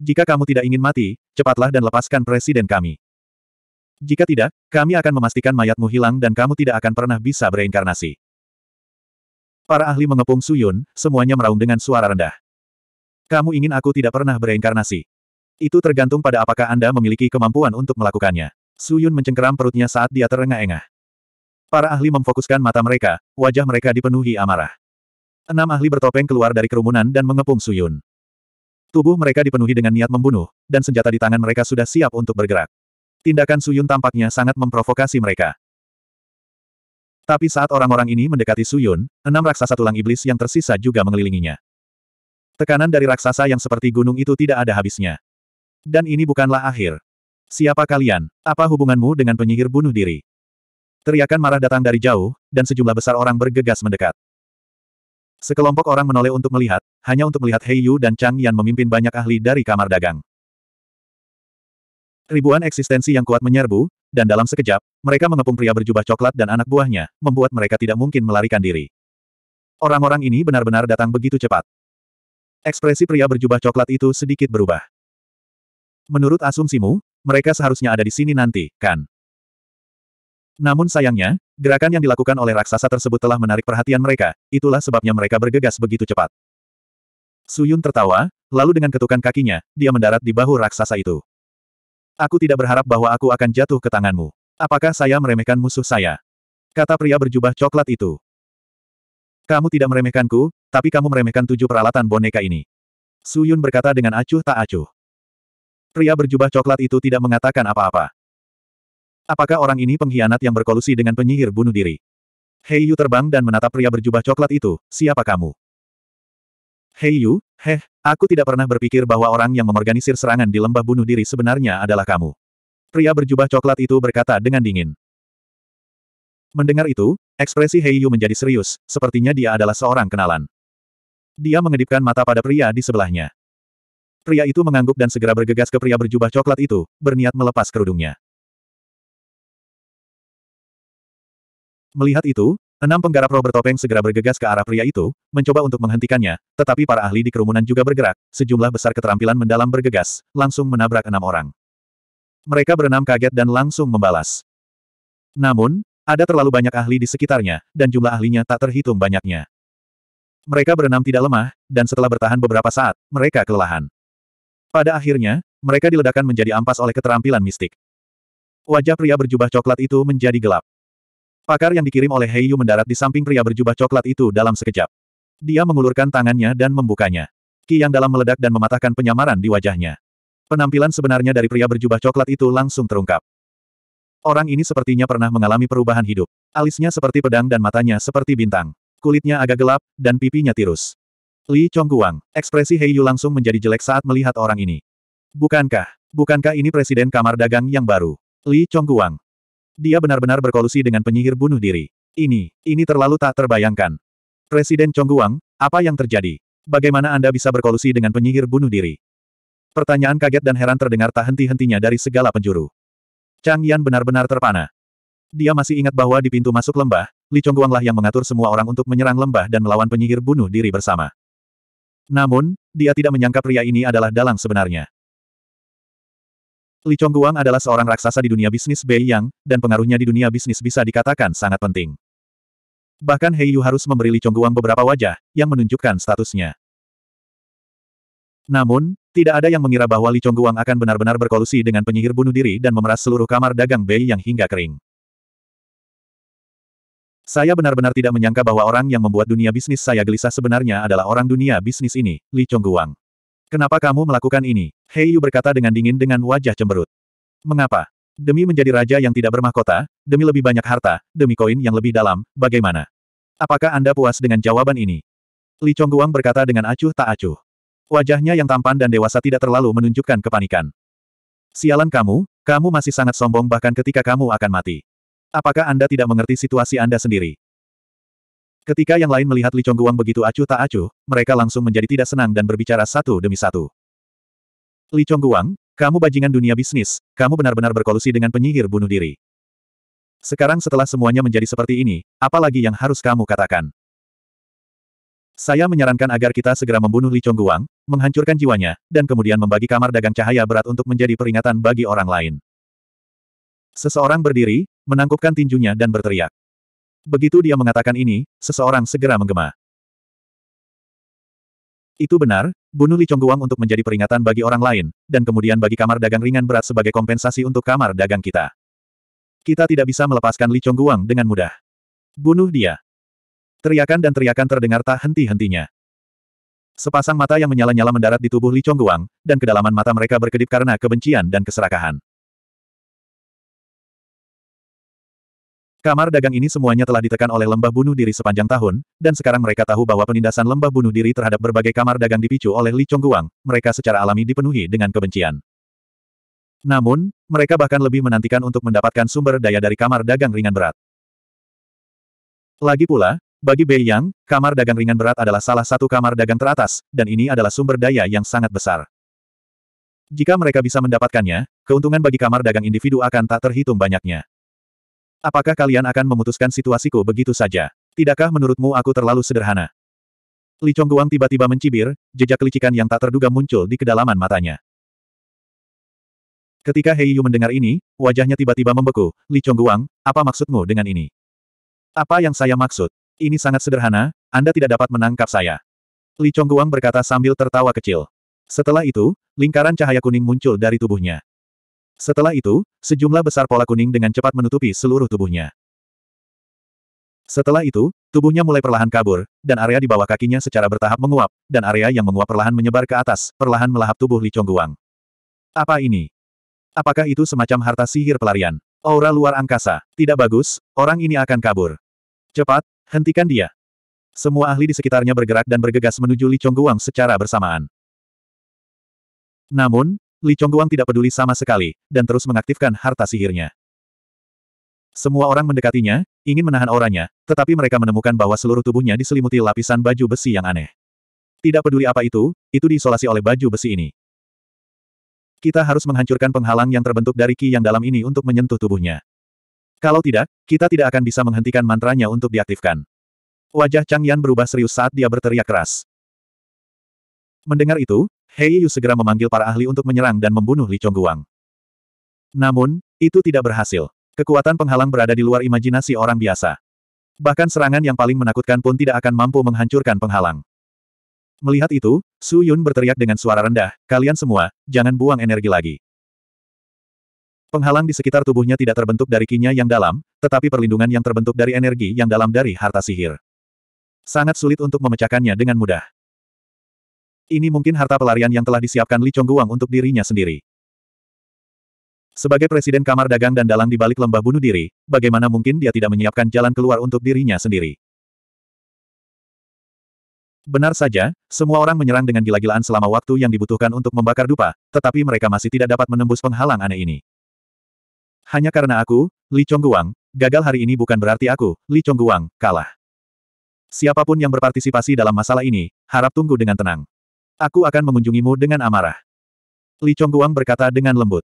Jika kamu tidak ingin mati, cepatlah dan lepaskan presiden kami. Jika tidak, kami akan memastikan mayatmu hilang dan kamu tidak akan pernah bisa bereinkarnasi. Para ahli mengepung Suyun, semuanya meraung dengan suara rendah. Kamu ingin aku tidak pernah bereinkarnasi. Itu tergantung pada apakah Anda memiliki kemampuan untuk melakukannya. Suyun mencengkeram perutnya saat dia terengah-engah. Para ahli memfokuskan mata mereka, wajah mereka dipenuhi amarah. Enam ahli bertopeng keluar dari kerumunan dan mengepung Suyun. Tubuh mereka dipenuhi dengan niat membunuh, dan senjata di tangan mereka sudah siap untuk bergerak. Tindakan Suyun tampaknya sangat memprovokasi mereka. Tapi saat orang-orang ini mendekati Suyun, enam raksasa tulang iblis yang tersisa juga mengelilinginya. Tekanan dari raksasa yang seperti gunung itu tidak ada habisnya. Dan ini bukanlah akhir. Siapa kalian? Apa hubunganmu dengan penyihir bunuh diri? Teriakan marah datang dari jauh, dan sejumlah besar orang bergegas mendekat. Sekelompok orang menoleh untuk melihat, hanya untuk melihat Hei Yu dan Chang Yan memimpin banyak ahli dari kamar dagang. Ribuan eksistensi yang kuat menyerbu, dan dalam sekejap, mereka mengepung pria berjubah coklat dan anak buahnya, membuat mereka tidak mungkin melarikan diri. Orang-orang ini benar-benar datang begitu cepat. Ekspresi pria berjubah coklat itu sedikit berubah. Menurut asumsimu, mereka seharusnya ada di sini nanti, kan? Namun sayangnya, Gerakan yang dilakukan oleh raksasa tersebut telah menarik perhatian mereka, itulah sebabnya mereka bergegas begitu cepat. Suyun tertawa, lalu dengan ketukan kakinya, dia mendarat di bahu raksasa itu. Aku tidak berharap bahwa aku akan jatuh ke tanganmu. Apakah saya meremehkan musuh saya? Kata pria berjubah coklat itu. Kamu tidak meremehkanku, tapi kamu meremehkan tujuh peralatan boneka ini. Suyun berkata dengan acuh tak acuh. Pria berjubah coklat itu tidak mengatakan apa-apa. Apakah orang ini pengkhianat yang berkolusi dengan penyihir bunuh diri? Hei Yu terbang dan menatap pria berjubah coklat itu, siapa kamu? Hei Yu, heh, aku tidak pernah berpikir bahwa orang yang memorganisir serangan di lembah bunuh diri sebenarnya adalah kamu. Pria berjubah coklat itu berkata dengan dingin. Mendengar itu, ekspresi Hei Yu menjadi serius, sepertinya dia adalah seorang kenalan. Dia mengedipkan mata pada pria di sebelahnya. Pria itu mengangguk dan segera bergegas ke pria berjubah coklat itu, berniat melepas kerudungnya. Melihat itu, enam penggarap roh bertopeng segera bergegas ke arah pria itu, mencoba untuk menghentikannya, tetapi para ahli di kerumunan juga bergerak, sejumlah besar keterampilan mendalam bergegas, langsung menabrak enam orang. Mereka berenam kaget dan langsung membalas. Namun, ada terlalu banyak ahli di sekitarnya, dan jumlah ahlinya tak terhitung banyaknya. Mereka berenam tidak lemah, dan setelah bertahan beberapa saat, mereka kelelahan. Pada akhirnya, mereka diledakkan menjadi ampas oleh keterampilan mistik. Wajah pria berjubah coklat itu menjadi gelap. Pakar yang dikirim oleh Heiyu mendarat di samping pria berjubah coklat itu dalam sekejap. Dia mengulurkan tangannya dan membukanya. Ki yang dalam meledak dan mematahkan penyamaran di wajahnya. Penampilan sebenarnya dari pria berjubah coklat itu langsung terungkap. Orang ini sepertinya pernah mengalami perubahan hidup. Alisnya seperti pedang dan matanya seperti bintang. Kulitnya agak gelap, dan pipinya tirus. Li Chongguang, ekspresi Heiyu langsung menjadi jelek saat melihat orang ini. Bukankah, bukankah ini presiden kamar dagang yang baru? Li Chongguang, dia benar-benar berkolusi dengan penyihir bunuh diri. Ini, ini terlalu tak terbayangkan. Presiden Chongguang, apa yang terjadi? Bagaimana Anda bisa berkolusi dengan penyihir bunuh diri? Pertanyaan kaget dan heran terdengar tak henti-hentinya dari segala penjuru. Chang Yan benar-benar terpana. Dia masih ingat bahwa di pintu masuk lembah, Li Chongguanglah yang mengatur semua orang untuk menyerang lembah dan melawan penyihir bunuh diri bersama. Namun, dia tidak menyangka pria ini adalah dalang sebenarnya. Li Chongguang adalah seorang raksasa di dunia bisnis Bei Yang, dan pengaruhnya di dunia bisnis bisa dikatakan sangat penting. Bahkan Hei Yu harus memberi Li Chongguang beberapa wajah, yang menunjukkan statusnya. Namun, tidak ada yang mengira bahwa Li Chongguang akan benar-benar berkolusi dengan penyihir bunuh diri dan memeras seluruh kamar dagang Bei yang hingga kering. Saya benar-benar tidak menyangka bahwa orang yang membuat dunia bisnis saya gelisah sebenarnya adalah orang dunia bisnis ini, Li Chongguang. Kenapa kamu melakukan ini? Hei Yu berkata dengan dingin dengan wajah cemberut. Mengapa? Demi menjadi raja yang tidak bermahkota, demi lebih banyak harta, demi koin yang lebih dalam, bagaimana? Apakah Anda puas dengan jawaban ini? Li Chongguang berkata dengan acuh tak acuh. Wajahnya yang tampan dan dewasa tidak terlalu menunjukkan kepanikan. Sialan kamu, kamu masih sangat sombong bahkan ketika kamu akan mati. Apakah Anda tidak mengerti situasi Anda sendiri? Ketika yang lain melihat Li Chongguang begitu acuh tak acuh, mereka langsung menjadi tidak senang dan berbicara satu demi satu. Li Chongguang, kamu bajingan dunia bisnis, kamu benar-benar berkolusi dengan penyihir bunuh diri. Sekarang setelah semuanya menjadi seperti ini, apa lagi yang harus kamu katakan? Saya menyarankan agar kita segera membunuh Li Chongguang, menghancurkan jiwanya, dan kemudian membagi kamar dagang cahaya berat untuk menjadi peringatan bagi orang lain. Seseorang berdiri, menangkupkan tinjunya dan berteriak. Begitu dia mengatakan ini, seseorang segera menggema. Itu benar, bunuh Li Chongguang untuk menjadi peringatan bagi orang lain, dan kemudian bagi kamar dagang ringan berat sebagai kompensasi untuk kamar dagang kita. Kita tidak bisa melepaskan Li Chongguang dengan mudah. Bunuh dia. Teriakan dan teriakan terdengar tak henti-hentinya. Sepasang mata yang menyala-nyala mendarat di tubuh Li Chongguang, dan kedalaman mata mereka berkedip karena kebencian dan keserakahan. Kamar dagang ini semuanya telah ditekan oleh lembah bunuh diri sepanjang tahun, dan sekarang mereka tahu bahwa penindasan lembah bunuh diri terhadap berbagai kamar dagang dipicu oleh Li Chongguang, mereka secara alami dipenuhi dengan kebencian. Namun, mereka bahkan lebih menantikan untuk mendapatkan sumber daya dari kamar dagang ringan berat. Lagi pula, bagi Bei Yang, kamar dagang ringan berat adalah salah satu kamar dagang teratas, dan ini adalah sumber daya yang sangat besar. Jika mereka bisa mendapatkannya, keuntungan bagi kamar dagang individu akan tak terhitung banyaknya. Apakah kalian akan memutuskan situasiku begitu saja? Tidakkah menurutmu aku terlalu sederhana? Li Chongguang tiba-tiba mencibir, jejak kelicikan yang tak terduga muncul di kedalaman matanya. Ketika Hei Yu mendengar ini, wajahnya tiba-tiba membeku. Li Chongguang, apa maksudmu dengan ini? Apa yang saya maksud? Ini sangat sederhana, Anda tidak dapat menangkap saya. Li Chongguang berkata sambil tertawa kecil. Setelah itu, lingkaran cahaya kuning muncul dari tubuhnya. Setelah itu, sejumlah besar pola kuning dengan cepat menutupi seluruh tubuhnya. Setelah itu, tubuhnya mulai perlahan kabur, dan area di bawah kakinya secara bertahap menguap, dan area yang menguap perlahan menyebar ke atas, perlahan melahap tubuh Li Chongguang. Apa ini? Apakah itu semacam harta sihir pelarian? Aura luar angkasa. Tidak bagus, orang ini akan kabur. Cepat, hentikan dia. Semua ahli di sekitarnya bergerak dan bergegas menuju Li Chongguang secara bersamaan. Namun, Li Chongguang tidak peduli sama sekali, dan terus mengaktifkan harta sihirnya. Semua orang mendekatinya, ingin menahan auranya, tetapi mereka menemukan bahwa seluruh tubuhnya diselimuti lapisan baju besi yang aneh. Tidak peduli apa itu, itu diisolasi oleh baju besi ini. Kita harus menghancurkan penghalang yang terbentuk dari ki yang dalam ini untuk menyentuh tubuhnya. Kalau tidak, kita tidak akan bisa menghentikan mantranya untuk diaktifkan. Wajah Chang Yan berubah serius saat dia berteriak keras. Mendengar itu, Hei Yu segera memanggil para ahli untuk menyerang dan membunuh Li Chongguang. Namun, itu tidak berhasil. Kekuatan penghalang berada di luar imajinasi orang biasa. Bahkan serangan yang paling menakutkan pun tidak akan mampu menghancurkan penghalang. Melihat itu, Su Yun berteriak dengan suara rendah, kalian semua, jangan buang energi lagi. Penghalang di sekitar tubuhnya tidak terbentuk dari kinya yang dalam, tetapi perlindungan yang terbentuk dari energi yang dalam dari harta sihir. Sangat sulit untuk memecahkannya dengan mudah. Ini mungkin harta pelarian yang telah disiapkan Li Chongguang untuk dirinya sendiri. Sebagai presiden kamar dagang dan dalang di balik lembah bunuh diri, bagaimana mungkin dia tidak menyiapkan jalan keluar untuk dirinya sendiri? Benar saja, semua orang menyerang dengan gila-gilaan selama waktu yang dibutuhkan untuk membakar dupa, tetapi mereka masih tidak dapat menembus penghalang aneh ini. Hanya karena aku, Li Chongguang, gagal hari ini bukan berarti aku, Li Chongguang, kalah. Siapapun yang berpartisipasi dalam masalah ini, harap tunggu dengan tenang. Aku akan mengunjungimu dengan amarah. Li Chongguang berkata dengan lembut.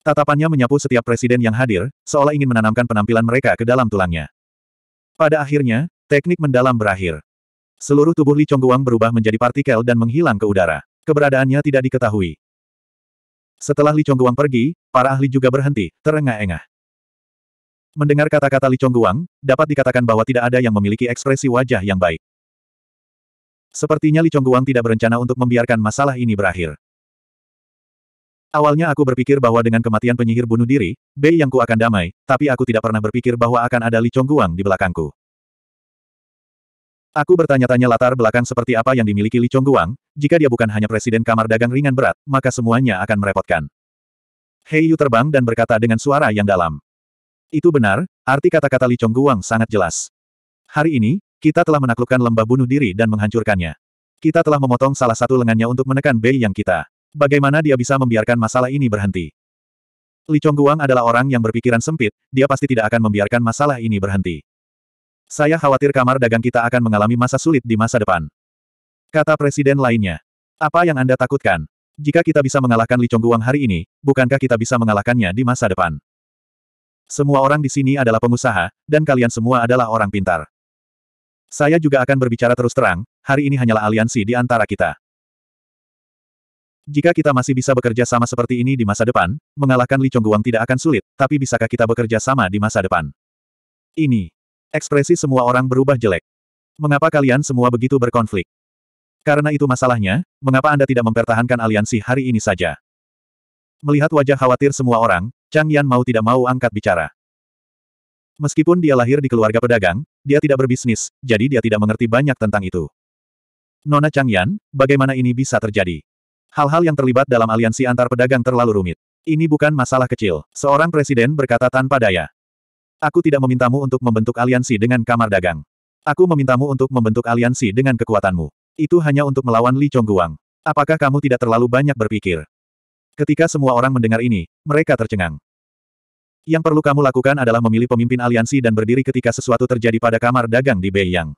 Tatapannya menyapu setiap presiden yang hadir, seolah ingin menanamkan penampilan mereka ke dalam tulangnya. Pada akhirnya, teknik mendalam berakhir. Seluruh tubuh Li Chongguang berubah menjadi partikel dan menghilang ke udara. Keberadaannya tidak diketahui. Setelah Li Chongguang pergi, para ahli juga berhenti, terengah-engah. Mendengar kata-kata Li Chongguang, dapat dikatakan bahwa tidak ada yang memiliki ekspresi wajah yang baik. Sepertinya Li Chongguang tidak berencana untuk membiarkan masalah ini berakhir. Awalnya aku berpikir bahwa dengan kematian penyihir bunuh diri, Bei Yangku akan damai, tapi aku tidak pernah berpikir bahwa akan ada Li Chongguang di belakangku. Aku bertanya-tanya latar belakang seperti apa yang dimiliki Li Chongguang, jika dia bukan hanya presiden kamar dagang ringan berat, maka semuanya akan merepotkan. Hei Yu terbang dan berkata dengan suara yang dalam. Itu benar, arti kata-kata Li Chongguang sangat jelas. Hari ini, kita telah menaklukkan lembah bunuh diri dan menghancurkannya. Kita telah memotong salah satu lengannya untuk menekan Bei yang kita. Bagaimana dia bisa membiarkan masalah ini berhenti? Li Chongguang adalah orang yang berpikiran sempit, dia pasti tidak akan membiarkan masalah ini berhenti. Saya khawatir kamar dagang kita akan mengalami masa sulit di masa depan. Kata presiden lainnya. Apa yang Anda takutkan? Jika kita bisa mengalahkan Li Chongguang hari ini, bukankah kita bisa mengalahkannya di masa depan? Semua orang di sini adalah pengusaha, dan kalian semua adalah orang pintar. Saya juga akan berbicara terus terang, hari ini hanyalah aliansi di antara kita. Jika kita masih bisa bekerja sama seperti ini di masa depan, mengalahkan Li Chongguang tidak akan sulit, tapi bisakah kita bekerja sama di masa depan? Ini. Ekspresi semua orang berubah jelek. Mengapa kalian semua begitu berkonflik? Karena itu masalahnya, mengapa Anda tidak mempertahankan aliansi hari ini saja? Melihat wajah khawatir semua orang, Chang Yan mau tidak mau angkat bicara. Meskipun dia lahir di keluarga pedagang, dia tidak berbisnis, jadi dia tidak mengerti banyak tentang itu. Nona Chang Yan, bagaimana ini bisa terjadi? Hal-hal yang terlibat dalam aliansi antar pedagang terlalu rumit. Ini bukan masalah kecil, seorang presiden berkata tanpa daya. Aku tidak memintamu untuk membentuk aliansi dengan kamar dagang. Aku memintamu untuk membentuk aliansi dengan kekuatanmu. Itu hanya untuk melawan Li Chongguang. Apakah kamu tidak terlalu banyak berpikir? Ketika semua orang mendengar ini, mereka tercengang. Yang perlu kamu lakukan adalah memilih pemimpin aliansi dan berdiri ketika sesuatu terjadi pada kamar dagang di Bei Yang.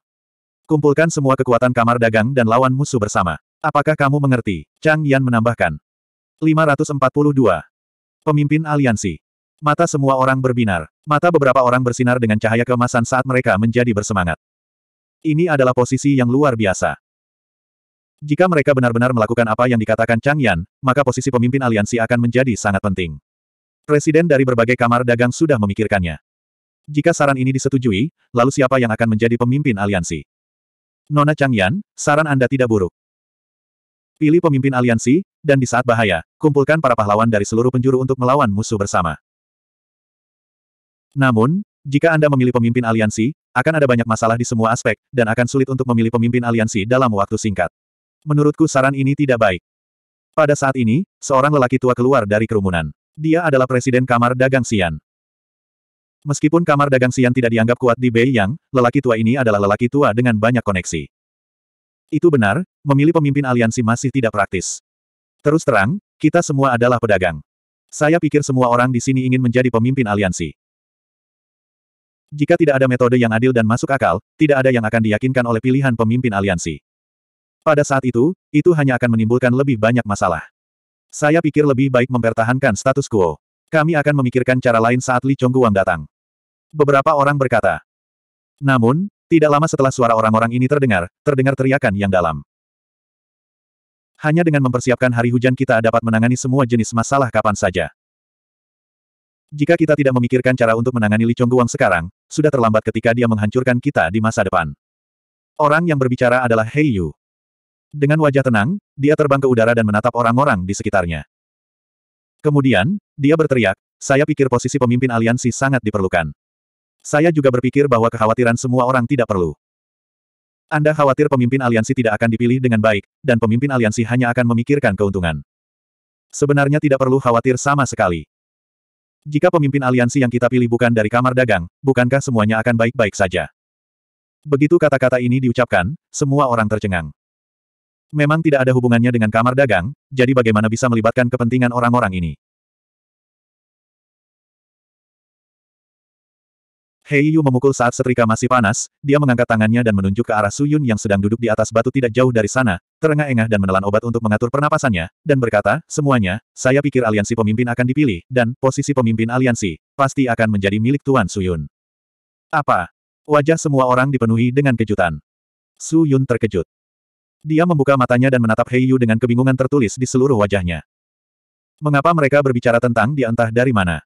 Kumpulkan semua kekuatan kamar dagang dan lawan musuh bersama. Apakah kamu mengerti? Chang Yan menambahkan. 542. Pemimpin aliansi. Mata semua orang berbinar. Mata beberapa orang bersinar dengan cahaya keemasan saat mereka menjadi bersemangat. Ini adalah posisi yang luar biasa. Jika mereka benar-benar melakukan apa yang dikatakan Chang Yan, maka posisi pemimpin aliansi akan menjadi sangat penting. Presiden dari berbagai kamar dagang sudah memikirkannya. Jika saran ini disetujui, lalu siapa yang akan menjadi pemimpin aliansi? Nona Changyan, saran Anda tidak buruk. Pilih pemimpin aliansi, dan di saat bahaya, kumpulkan para pahlawan dari seluruh penjuru untuk melawan musuh bersama. Namun, jika Anda memilih pemimpin aliansi, akan ada banyak masalah di semua aspek, dan akan sulit untuk memilih pemimpin aliansi dalam waktu singkat. Menurutku saran ini tidak baik. Pada saat ini, seorang lelaki tua keluar dari kerumunan. Dia adalah Presiden Kamar Dagang Sian. Meskipun Kamar Dagang Sian tidak dianggap kuat di Beiyang, lelaki tua ini adalah lelaki tua dengan banyak koneksi. Itu benar, memilih pemimpin aliansi masih tidak praktis. Terus terang, kita semua adalah pedagang. Saya pikir semua orang di sini ingin menjadi pemimpin aliansi. Jika tidak ada metode yang adil dan masuk akal, tidak ada yang akan diyakinkan oleh pilihan pemimpin aliansi. Pada saat itu, itu hanya akan menimbulkan lebih banyak masalah. Saya pikir lebih baik mempertahankan status quo. Kami akan memikirkan cara lain saat Li Chongguang datang. Beberapa orang berkata. Namun, tidak lama setelah suara orang-orang ini terdengar, terdengar teriakan yang dalam. Hanya dengan mempersiapkan hari hujan kita dapat menangani semua jenis masalah kapan saja. Jika kita tidak memikirkan cara untuk menangani Li Chongguang sekarang, sudah terlambat ketika dia menghancurkan kita di masa depan. Orang yang berbicara adalah Hei Yu. Dengan wajah tenang, dia terbang ke udara dan menatap orang-orang di sekitarnya. Kemudian, dia berteriak, saya pikir posisi pemimpin aliansi sangat diperlukan. Saya juga berpikir bahwa kekhawatiran semua orang tidak perlu. Anda khawatir pemimpin aliansi tidak akan dipilih dengan baik, dan pemimpin aliansi hanya akan memikirkan keuntungan. Sebenarnya tidak perlu khawatir sama sekali. Jika pemimpin aliansi yang kita pilih bukan dari kamar dagang, bukankah semuanya akan baik-baik saja? Begitu kata-kata ini diucapkan, semua orang tercengang. Memang tidak ada hubungannya dengan kamar dagang, jadi bagaimana bisa melibatkan kepentingan orang-orang ini? Hei Yu memukul saat setrika masih panas, dia mengangkat tangannya dan menunjuk ke arah Suyun yang sedang duduk di atas batu tidak jauh dari sana, terengah-engah dan menelan obat untuk mengatur pernapasannya, dan berkata, semuanya, saya pikir aliansi pemimpin akan dipilih, dan posisi pemimpin aliansi, pasti akan menjadi milik Tuan Suyun. Apa? Wajah semua orang dipenuhi dengan kejutan. Suyun terkejut. Dia membuka matanya dan menatap Hei dengan kebingungan tertulis di seluruh wajahnya. Mengapa mereka berbicara tentang dia entah dari mana?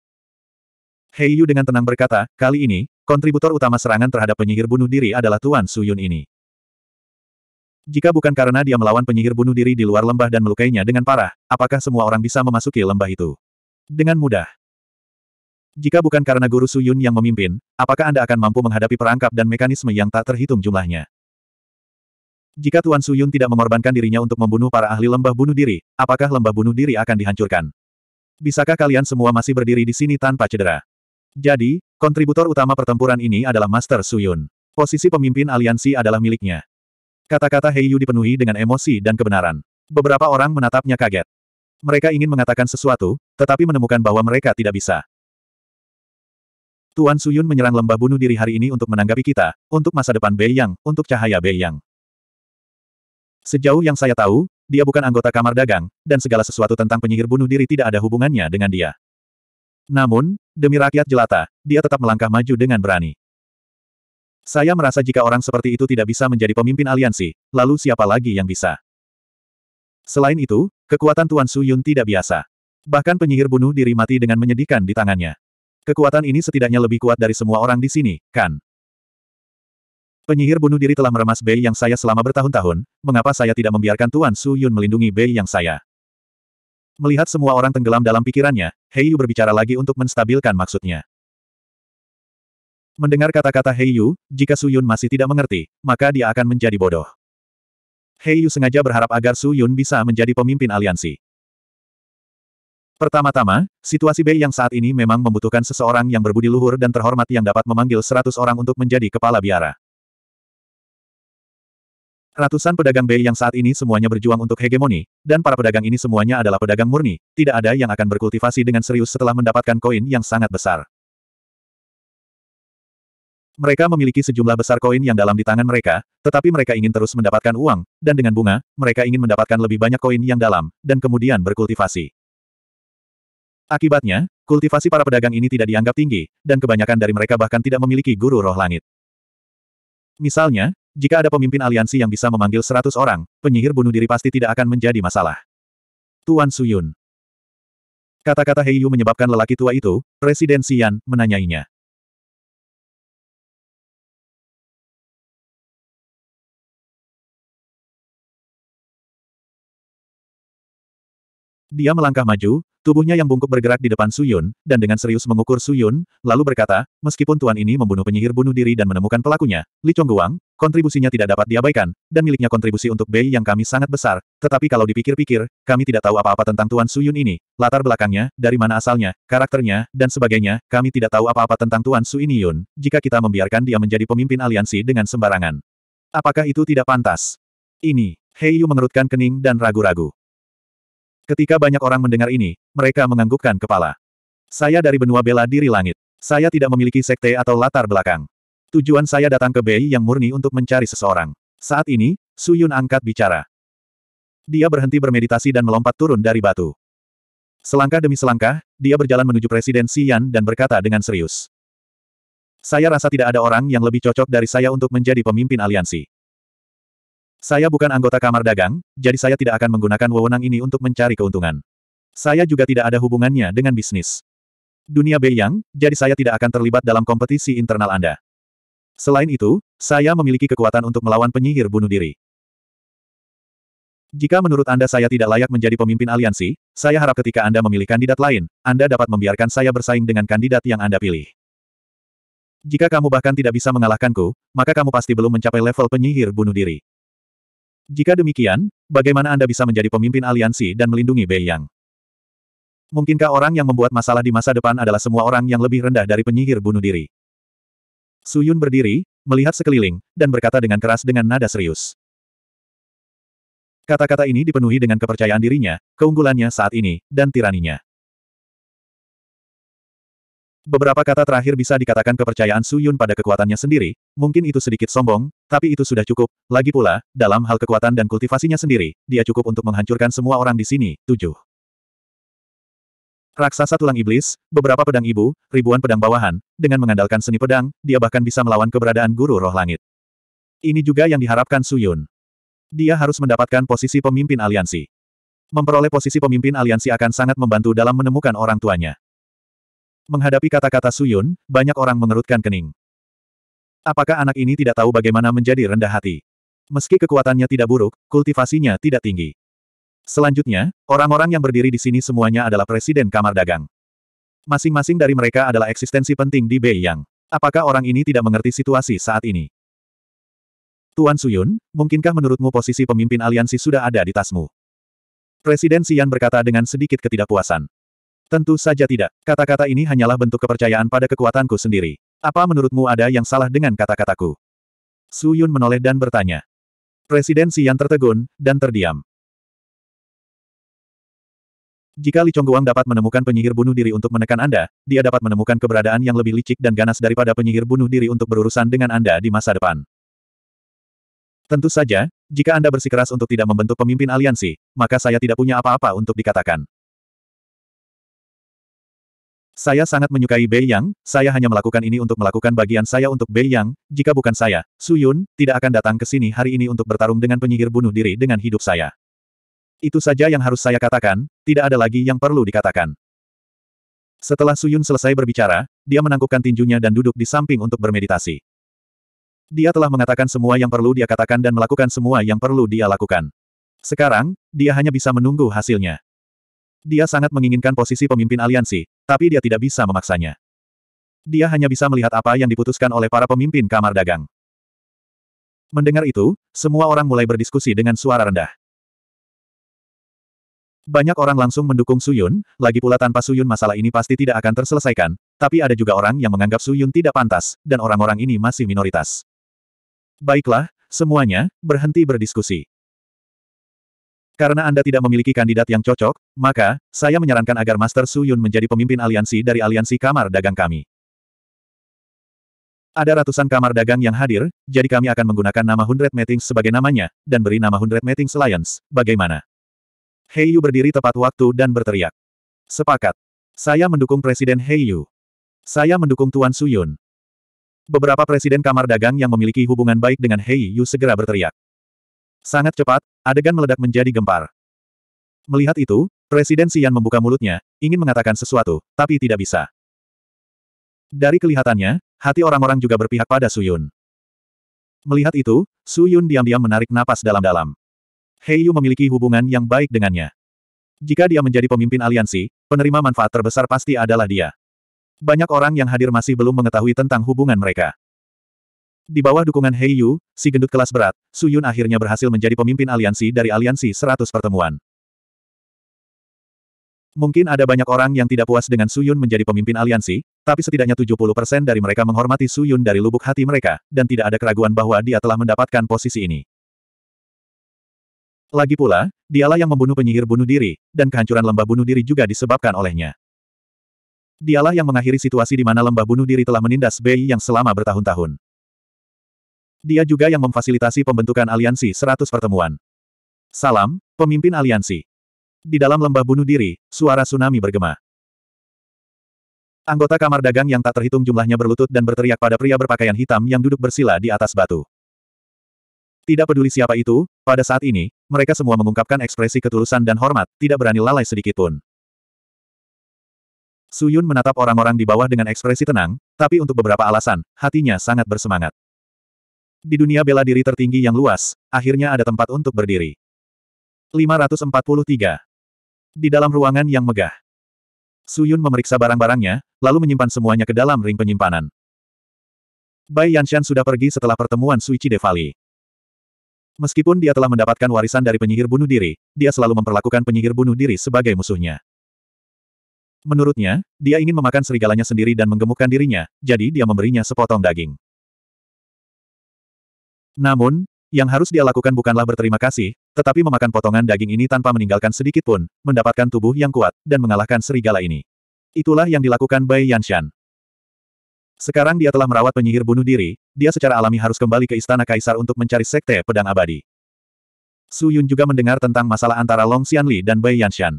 Hei dengan tenang berkata, kali ini, kontributor utama serangan terhadap penyihir bunuh diri adalah Tuan Su Yun ini. Jika bukan karena dia melawan penyihir bunuh diri di luar lembah dan melukainya dengan parah, apakah semua orang bisa memasuki lembah itu? Dengan mudah. Jika bukan karena Guru Su Yun yang memimpin, apakah Anda akan mampu menghadapi perangkap dan mekanisme yang tak terhitung jumlahnya? Jika Tuan Suyun tidak mengorbankan dirinya untuk membunuh para ahli lembah bunuh diri, apakah lembah bunuh diri akan dihancurkan? Bisakah kalian semua masih berdiri di sini tanpa cedera? Jadi, kontributor utama pertempuran ini adalah Master Suyun. Posisi pemimpin aliansi adalah miliknya. Kata-kata Heiyu dipenuhi dengan emosi dan kebenaran. Beberapa orang menatapnya kaget. Mereka ingin mengatakan sesuatu, tetapi menemukan bahwa mereka tidak bisa. Tuan Suyun menyerang lembah bunuh diri hari ini untuk menanggapi kita, untuk masa depan Bei Yang, untuk cahaya Bei Yang. Sejauh yang saya tahu, dia bukan anggota kamar dagang, dan segala sesuatu tentang penyihir bunuh diri tidak ada hubungannya dengan dia. Namun, demi rakyat jelata, dia tetap melangkah maju dengan berani. Saya merasa jika orang seperti itu tidak bisa menjadi pemimpin aliansi, lalu siapa lagi yang bisa? Selain itu, kekuatan Tuan Su Yun tidak biasa. Bahkan penyihir bunuh diri mati dengan menyedihkan di tangannya. Kekuatan ini setidaknya lebih kuat dari semua orang di sini, kan? Penyihir bunuh diri telah meremas Bei yang saya selama bertahun-tahun, mengapa saya tidak membiarkan Tuan Su Yun melindungi Bei yang saya? Melihat semua orang tenggelam dalam pikirannya, Yu berbicara lagi untuk menstabilkan maksudnya. Mendengar kata-kata Yu, jika Su Yun masih tidak mengerti, maka dia akan menjadi bodoh. Yu sengaja berharap agar Su Yun bisa menjadi pemimpin aliansi. Pertama-tama, situasi Bei yang saat ini memang membutuhkan seseorang yang berbudi luhur dan terhormat yang dapat memanggil seratus orang untuk menjadi kepala biara. Ratusan pedagang Bei yang saat ini semuanya berjuang untuk hegemoni, dan para pedagang ini semuanya adalah pedagang murni, tidak ada yang akan berkultivasi dengan serius setelah mendapatkan koin yang sangat besar. Mereka memiliki sejumlah besar koin yang dalam di tangan mereka, tetapi mereka ingin terus mendapatkan uang, dan dengan bunga, mereka ingin mendapatkan lebih banyak koin yang dalam, dan kemudian berkultivasi. Akibatnya, kultivasi para pedagang ini tidak dianggap tinggi, dan kebanyakan dari mereka bahkan tidak memiliki guru roh langit. Misalnya, jika ada pemimpin aliansi yang bisa memanggil seratus orang, penyihir bunuh diri pasti tidak akan menjadi masalah. Tuan Suyun. Kata-kata Heiyu menyebabkan lelaki tua itu, Presiden Xian, menanyainya. Dia melangkah maju, tubuhnya yang bungkuk bergerak di depan Suyun, dan dengan serius mengukur Suyun, lalu berkata, meskipun Tuan ini membunuh penyihir bunuh diri dan menemukan pelakunya, Li Chongguang, kontribusinya tidak dapat diabaikan, dan miliknya kontribusi untuk Bei yang kami sangat besar, tetapi kalau dipikir-pikir, kami tidak tahu apa-apa tentang Tuan Suyun ini, latar belakangnya, dari mana asalnya, karakternya, dan sebagainya, kami tidak tahu apa-apa tentang Tuan Su ini Yun, jika kita membiarkan dia menjadi pemimpin aliansi dengan sembarangan. Apakah itu tidak pantas? Ini, Hei Yu mengerutkan kening dan ragu-ragu. Ketika banyak orang mendengar ini, mereka menganggukkan kepala. Saya dari benua bela diri langit. Saya tidak memiliki sekte atau latar belakang. Tujuan saya datang ke Bei yang murni untuk mencari seseorang. Saat ini, Su Yun angkat bicara. Dia berhenti bermeditasi dan melompat turun dari batu. Selangkah demi selangkah, dia berjalan menuju Presiden Xian dan berkata dengan serius. Saya rasa tidak ada orang yang lebih cocok dari saya untuk menjadi pemimpin aliansi. Saya bukan anggota kamar dagang, jadi saya tidak akan menggunakan wewenang ini untuk mencari keuntungan. Saya juga tidak ada hubungannya dengan bisnis. Dunia Beiyang, jadi saya tidak akan terlibat dalam kompetisi internal Anda. Selain itu, saya memiliki kekuatan untuk melawan penyihir bunuh diri. Jika menurut Anda saya tidak layak menjadi pemimpin aliansi, saya harap ketika Anda memilih kandidat lain, Anda dapat membiarkan saya bersaing dengan kandidat yang Anda pilih. Jika kamu bahkan tidak bisa mengalahkanku, maka kamu pasti belum mencapai level penyihir bunuh diri. Jika demikian, bagaimana Anda bisa menjadi pemimpin aliansi dan melindungi Bei Yang? Mungkinkah orang yang membuat masalah di masa depan adalah semua orang yang lebih rendah dari penyihir bunuh diri? Suyun berdiri, melihat sekeliling, dan berkata dengan keras dengan nada serius. Kata-kata ini dipenuhi dengan kepercayaan dirinya, keunggulannya saat ini, dan tiraninya. Beberapa kata terakhir bisa dikatakan kepercayaan Suyun pada kekuatannya sendiri, mungkin itu sedikit sombong, tapi itu sudah cukup. Lagi pula, dalam hal kekuatan dan kultivasinya sendiri, dia cukup untuk menghancurkan semua orang di sini. Tujuh. Raksasa tulang iblis, beberapa pedang ibu, ribuan pedang bawahan, dengan mengandalkan seni pedang, dia bahkan bisa melawan keberadaan guru roh langit. Ini juga yang diharapkan Su Yun. Dia harus mendapatkan posisi pemimpin aliansi. Memperoleh posisi pemimpin aliansi akan sangat membantu dalam menemukan orang tuanya. Menghadapi kata-kata Su Yun, banyak orang mengerutkan kening. Apakah anak ini tidak tahu bagaimana menjadi rendah hati? Meski kekuatannya tidak buruk, kultivasinya tidak tinggi. Selanjutnya, orang-orang yang berdiri di sini semuanya adalah Presiden Kamar Dagang. Masing-masing dari mereka adalah eksistensi penting di Bei Yang. Apakah orang ini tidak mengerti situasi saat ini? Tuan Suyun, mungkinkah menurutmu posisi pemimpin aliansi sudah ada di tasmu? Presiden Xian berkata dengan sedikit ketidakpuasan. Tentu saja tidak. Kata-kata ini hanyalah bentuk kepercayaan pada kekuatanku sendiri. Apa menurutmu ada yang salah dengan kata-kataku? Su Yun menoleh dan bertanya. Presiden Xian tertegun, dan terdiam. Jika Li Chongguang dapat menemukan penyihir bunuh diri untuk menekan Anda, dia dapat menemukan keberadaan yang lebih licik dan ganas daripada penyihir bunuh diri untuk berurusan dengan Anda di masa depan. Tentu saja, jika Anda bersikeras untuk tidak membentuk pemimpin aliansi, maka saya tidak punya apa-apa untuk dikatakan. Saya sangat menyukai Bei Yang, saya hanya melakukan ini untuk melakukan bagian saya untuk Bei Yang, jika bukan saya, Su Yun, tidak akan datang ke sini hari ini untuk bertarung dengan penyihir bunuh diri dengan hidup saya. Itu saja yang harus saya katakan, tidak ada lagi yang perlu dikatakan. Setelah Suyun selesai berbicara, dia menangkupkan tinjunya dan duduk di samping untuk bermeditasi. Dia telah mengatakan semua yang perlu dia katakan dan melakukan semua yang perlu dia lakukan. Sekarang, dia hanya bisa menunggu hasilnya. Dia sangat menginginkan posisi pemimpin aliansi, tapi dia tidak bisa memaksanya. Dia hanya bisa melihat apa yang diputuskan oleh para pemimpin kamar dagang. Mendengar itu, semua orang mulai berdiskusi dengan suara rendah. Banyak orang langsung mendukung Suyun, lagi pula tanpa Suyun masalah ini pasti tidak akan terselesaikan, tapi ada juga orang yang menganggap Suyun tidak pantas, dan orang-orang ini masih minoritas. Baiklah, semuanya, berhenti berdiskusi. Karena Anda tidak memiliki kandidat yang cocok, maka, saya menyarankan agar Master Suyun menjadi pemimpin aliansi dari aliansi kamar dagang kami. Ada ratusan kamar dagang yang hadir, jadi kami akan menggunakan nama Hundred Meetings sebagai namanya, dan beri nama Hundred Meetings Alliance, bagaimana? Yu berdiri tepat waktu dan berteriak. Sepakat. Saya mendukung Presiden Yu. Saya mendukung Tuan Suyun. Beberapa presiden kamar dagang yang memiliki hubungan baik dengan Yu segera berteriak. Sangat cepat, adegan meledak menjadi gempar. Melihat itu, Presiden Xian membuka mulutnya, ingin mengatakan sesuatu, tapi tidak bisa. Dari kelihatannya, hati orang-orang juga berpihak pada Suyun. Melihat itu, Suyun diam-diam menarik napas dalam-dalam. Heiyu memiliki hubungan yang baik dengannya. Jika dia menjadi pemimpin aliansi, penerima manfaat terbesar pasti adalah dia. Banyak orang yang hadir masih belum mengetahui tentang hubungan mereka. Di bawah dukungan Heiyu, si gendut kelas berat, Su Yun akhirnya berhasil menjadi pemimpin aliansi dari aliansi 100 pertemuan. Mungkin ada banyak orang yang tidak puas dengan Su Yun menjadi pemimpin aliansi, tapi setidaknya 70% dari mereka menghormati Su Yun dari lubuk hati mereka, dan tidak ada keraguan bahwa dia telah mendapatkan posisi ini. Lagi pula, dialah yang membunuh penyihir bunuh diri, dan kehancuran lembah bunuh diri juga disebabkan olehnya. Dialah yang mengakhiri situasi di mana lembah bunuh diri telah menindas Bei yang selama bertahun-tahun. Dia juga yang memfasilitasi pembentukan aliansi 100 pertemuan. Salam, pemimpin aliansi. Di dalam lembah bunuh diri, suara tsunami bergema. Anggota kamar dagang yang tak terhitung jumlahnya berlutut dan berteriak pada pria berpakaian hitam yang duduk bersila di atas batu. Tidak peduli siapa itu, pada saat ini, mereka semua mengungkapkan ekspresi ketulusan dan hormat, tidak berani lalai sedikitpun. Yun menatap orang-orang di bawah dengan ekspresi tenang, tapi untuk beberapa alasan, hatinya sangat bersemangat. Di dunia bela diri tertinggi yang luas, akhirnya ada tempat untuk berdiri. 543. Di dalam ruangan yang megah. Su Yun memeriksa barang-barangnya, lalu menyimpan semuanya ke dalam ring penyimpanan. Bai Yanshan sudah pergi setelah pertemuan Suichi Devali. Meskipun dia telah mendapatkan warisan dari penyihir bunuh diri, dia selalu memperlakukan penyihir bunuh diri sebagai musuhnya. Menurutnya, dia ingin memakan serigalanya sendiri dan menggemukkan dirinya, jadi dia memberinya sepotong daging. Namun, yang harus dia lakukan bukanlah berterima kasih, tetapi memakan potongan daging ini tanpa meninggalkan sedikit pun, mendapatkan tubuh yang kuat, dan mengalahkan serigala ini. Itulah yang dilakukan Bai Yanshan. Sekarang dia telah merawat penyihir bunuh diri, dia secara alami harus kembali ke istana kaisar untuk mencari sekte pedang abadi. Su Yun juga mendengar tentang masalah antara Long Xianli dan Bai Yanshan.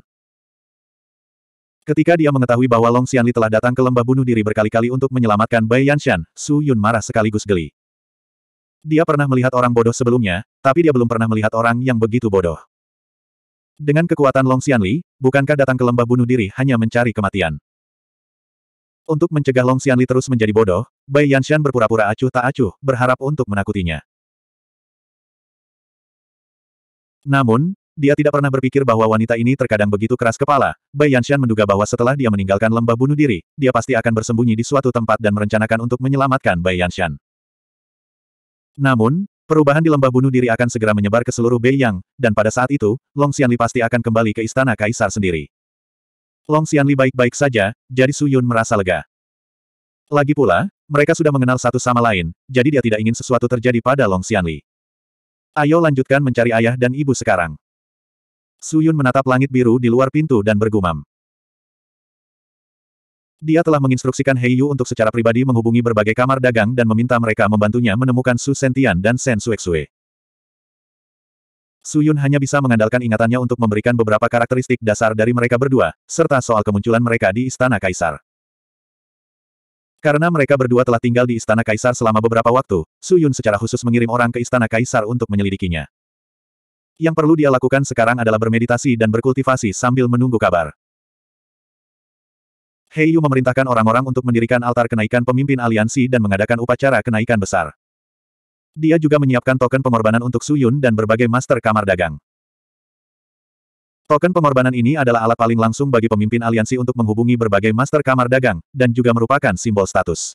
Ketika dia mengetahui bahwa Long Xianli telah datang ke lembah bunuh diri berkali-kali untuk menyelamatkan Bai Yanshan, Su Yun marah sekaligus geli. Dia pernah melihat orang bodoh sebelumnya, tapi dia belum pernah melihat orang yang begitu bodoh. Dengan kekuatan Long Xianli, bukankah datang ke lembah bunuh diri hanya mencari kematian? Untuk mencegah Long Xianli terus menjadi bodoh, Bai Yanshan berpura-pura acuh tak acuh, berharap untuk menakutinya. Namun, dia tidak pernah berpikir bahwa wanita ini terkadang begitu keras kepala. Bai Yanshan menduga bahwa setelah dia meninggalkan lembah bunuh diri, dia pasti akan bersembunyi di suatu tempat dan merencanakan untuk menyelamatkan Bai Yanshan. Namun, perubahan di lembah bunuh diri akan segera menyebar ke seluruh Beiyang, dan pada saat itu, Long Xianli pasti akan kembali ke istana kaisar sendiri. Long Xianli baik-baik saja, jadi Su Yun merasa lega. Lagi pula, mereka sudah mengenal satu sama lain, jadi dia tidak ingin sesuatu terjadi pada Long Xianli. Ayo lanjutkan mencari ayah dan ibu sekarang. Su Yun menatap langit biru di luar pintu dan bergumam. Dia telah menginstruksikan Hei Yu untuk secara pribadi menghubungi berbagai kamar dagang dan meminta mereka membantunya menemukan Su Sentian dan Sen Suexue. Suyun hanya bisa mengandalkan ingatannya untuk memberikan beberapa karakteristik dasar dari mereka berdua, serta soal kemunculan mereka di Istana Kaisar. Karena mereka berdua telah tinggal di Istana Kaisar selama beberapa waktu, Suyun secara khusus mengirim orang ke Istana Kaisar untuk menyelidikinya. Yang perlu dia lakukan sekarang adalah bermeditasi dan berkultivasi sambil menunggu kabar. Heiyu memerintahkan orang-orang untuk mendirikan altar kenaikan pemimpin aliansi dan mengadakan upacara kenaikan besar. Dia juga menyiapkan token pengorbanan untuk Su Yun dan berbagai master kamar dagang. Token pengorbanan ini adalah alat paling langsung bagi pemimpin aliansi untuk menghubungi berbagai master kamar dagang, dan juga merupakan simbol status.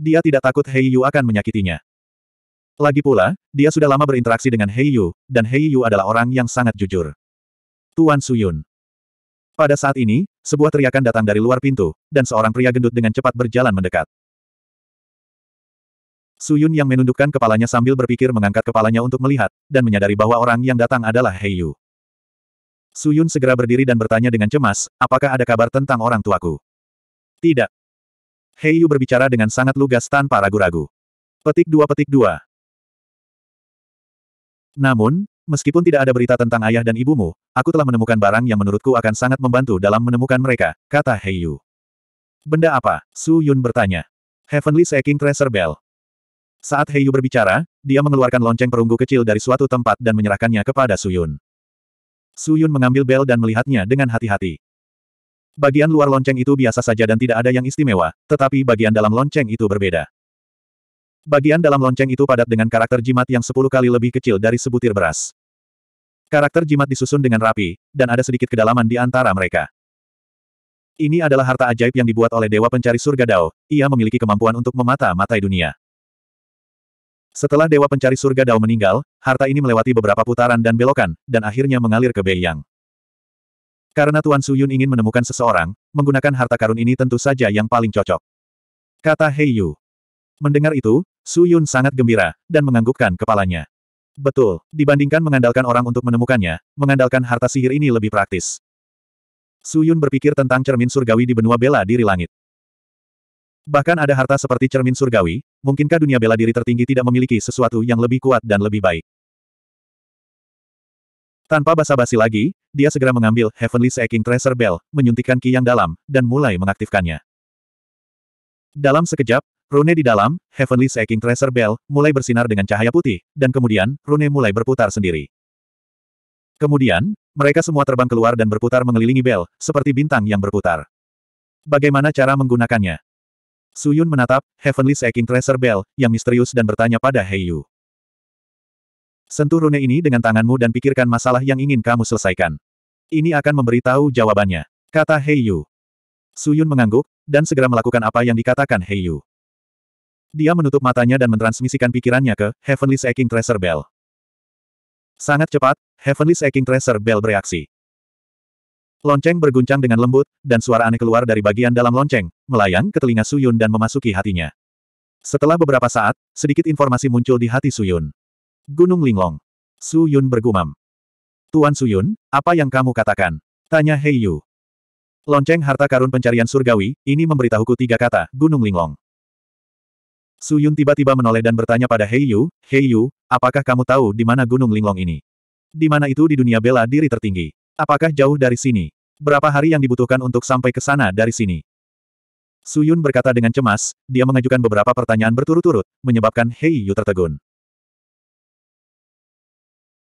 Dia tidak takut Hei Yu akan menyakitinya. Lagi pula, dia sudah lama berinteraksi dengan Hei Yu, dan Hei Yu adalah orang yang sangat jujur. Tuan Su Yun. Pada saat ini, sebuah teriakan datang dari luar pintu, dan seorang pria gendut dengan cepat berjalan mendekat. Suyun yang menundukkan kepalanya sambil berpikir mengangkat kepalanya untuk melihat, dan menyadari bahwa orang yang datang adalah Su Suyun segera berdiri dan bertanya dengan cemas, apakah ada kabar tentang orang tuaku? Tidak. Yu berbicara dengan sangat lugas tanpa ragu-ragu. Petik dua petik dua. Namun, meskipun tidak ada berita tentang ayah dan ibumu, aku telah menemukan barang yang menurutku akan sangat membantu dalam menemukan mereka, kata Yu. Benda apa? Suyun bertanya. Heavenly Seeking Treasure Bell. Saat Heiyu berbicara, dia mengeluarkan lonceng perunggu kecil dari suatu tempat dan menyerahkannya kepada Suyun. Suyun mengambil bel dan melihatnya dengan hati-hati. Bagian luar lonceng itu biasa saja dan tidak ada yang istimewa, tetapi bagian dalam lonceng itu berbeda. Bagian dalam lonceng itu padat dengan karakter jimat yang sepuluh kali lebih kecil dari sebutir beras. Karakter jimat disusun dengan rapi, dan ada sedikit kedalaman di antara mereka. Ini adalah harta ajaib yang dibuat oleh Dewa Pencari Surga Dao, ia memiliki kemampuan untuk memata-matai dunia. Setelah Dewa Pencari Surga Dao meninggal, harta ini melewati beberapa putaran dan belokan, dan akhirnya mengalir ke Bei Yang. Karena Tuan Suyun ingin menemukan seseorang, menggunakan harta karun ini tentu saja yang paling cocok. Kata Hei Yu. Mendengar itu, Suyun sangat gembira, dan menganggukkan kepalanya. Betul, dibandingkan mengandalkan orang untuk menemukannya, mengandalkan harta sihir ini lebih praktis. Suyun berpikir tentang cermin surgawi di benua bela diri langit. Bahkan ada harta seperti cermin surgawi, mungkinkah dunia bela diri tertinggi tidak memiliki sesuatu yang lebih kuat dan lebih baik? Tanpa basa-basi lagi, dia segera mengambil Heavenly Seeking Treasure Bell, menyuntikkan ki yang dalam, dan mulai mengaktifkannya. Dalam sekejap, rune di dalam, Heavenly Seeking Treasure Bell, mulai bersinar dengan cahaya putih, dan kemudian, rune mulai berputar sendiri. Kemudian, mereka semua terbang keluar dan berputar mengelilingi Bell seperti bintang yang berputar. Bagaimana cara menggunakannya? Suyun menatap Heavenly Seeking Treasure Bell yang misterius dan bertanya pada Heiyu. Sentuh rune ini dengan tanganmu dan pikirkan masalah yang ingin kamu selesaikan. Ini akan memberitahu jawabannya, kata Heiyu. Suyun mengangguk, dan segera melakukan apa yang dikatakan Heiyu. Dia menutup matanya dan mentransmisikan pikirannya ke Heavenly Seeking Treasure Bell. Sangat cepat, Heavenly Seeking Treasure Bell bereaksi. Lonceng berguncang dengan lembut, dan suara aneh keluar dari bagian dalam lonceng, melayang ke telinga Suyun dan memasuki hatinya. Setelah beberapa saat, sedikit informasi muncul di hati Suyun. Gunung Linglong. Suyun bergumam. Tuan Suyun, apa yang kamu katakan? Tanya Hei Yu. Lonceng harta karun pencarian surgawi, ini memberitahuku tiga kata, Gunung Linglong. Suyun tiba-tiba menoleh dan bertanya pada Hei Yu, Hei Yu, apakah kamu tahu di mana Gunung Linglong ini? Di mana itu di dunia bela diri tertinggi? Apakah jauh dari sini? Berapa hari yang dibutuhkan untuk sampai ke sana dari sini? Suyun berkata dengan cemas, dia mengajukan beberapa pertanyaan berturut-turut, menyebabkan Hei Yu tertegun.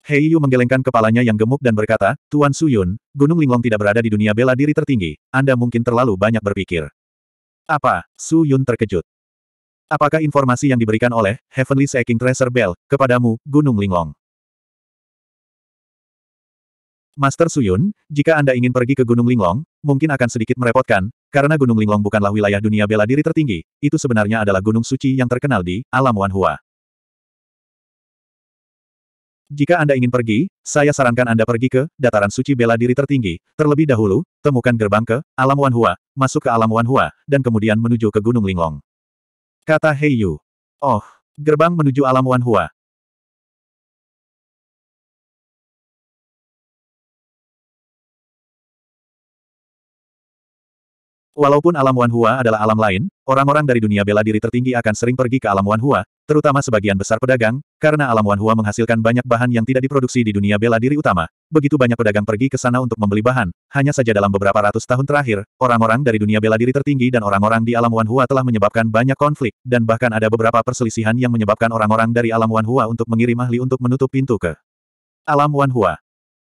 Hei Yu menggelengkan kepalanya yang gemuk dan berkata, Tuan Suyun, Gunung Linglong tidak berada di dunia bela diri tertinggi, Anda mungkin terlalu banyak berpikir. Apa? Suyun terkejut. Apakah informasi yang diberikan oleh Heavenly Seeking Treasure Bell kepadamu, Gunung Linglong? Master Suyun, jika Anda ingin pergi ke Gunung Linglong, mungkin akan sedikit merepotkan, karena Gunung Linglong bukanlah wilayah dunia bela diri tertinggi, itu sebenarnya adalah gunung suci yang terkenal di alam Wanhua. Jika Anda ingin pergi, saya sarankan Anda pergi ke dataran suci bela diri tertinggi. Terlebih dahulu, temukan gerbang ke alam Wanhua, masuk ke alam Wanhua, dan kemudian menuju ke Gunung Linglong. Kata Yu. Oh, gerbang menuju alam Wanhua. Walaupun alam Wan Hua adalah alam lain, orang-orang dari dunia bela diri tertinggi akan sering pergi ke alam Wan Hua, terutama sebagian besar pedagang, karena alam Wan Hua menghasilkan banyak bahan yang tidak diproduksi di dunia bela diri utama. Begitu banyak pedagang pergi ke sana untuk membeli bahan, hanya saja dalam beberapa ratus tahun terakhir, orang-orang dari dunia bela diri tertinggi dan orang-orang di alam Wan Hua telah menyebabkan banyak konflik, dan bahkan ada beberapa perselisihan yang menyebabkan orang-orang dari alam Wan Hua untuk mengirim ahli untuk menutup pintu ke alam Wan Hua.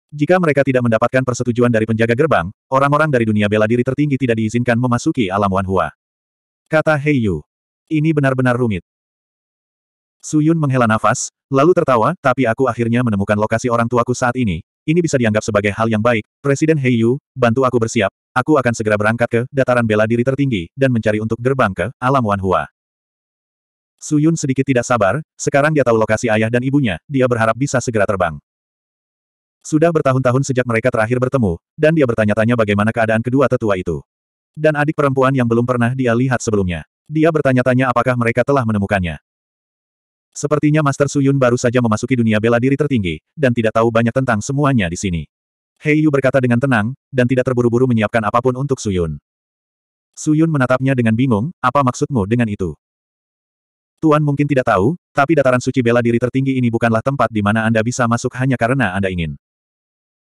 Jika mereka tidak mendapatkan persetujuan dari penjaga gerbang, orang-orang dari dunia bela diri tertinggi tidak diizinkan memasuki alam Wanhua. Kata Yu. Ini benar-benar rumit. Suyun menghela nafas, lalu tertawa, tapi aku akhirnya menemukan lokasi orang tuaku saat ini. Ini bisa dianggap sebagai hal yang baik. Presiden Yu, bantu aku bersiap. Aku akan segera berangkat ke dataran bela diri tertinggi dan mencari untuk gerbang ke alam Wanhua. Suyun sedikit tidak sabar, sekarang dia tahu lokasi ayah dan ibunya, dia berharap bisa segera terbang. Sudah bertahun-tahun sejak mereka terakhir bertemu, dan dia bertanya-tanya bagaimana keadaan kedua tetua itu. Dan adik perempuan yang belum pernah dia lihat sebelumnya. Dia bertanya-tanya apakah mereka telah menemukannya. Sepertinya Master Suyun baru saja memasuki dunia bela diri tertinggi, dan tidak tahu banyak tentang semuanya di sini. Hei Yu berkata dengan tenang, dan tidak terburu-buru menyiapkan apapun untuk Suyun. Suyun menatapnya dengan bingung, apa maksudmu dengan itu? Tuan mungkin tidak tahu, tapi dataran suci bela diri tertinggi ini bukanlah tempat di mana Anda bisa masuk hanya karena Anda ingin.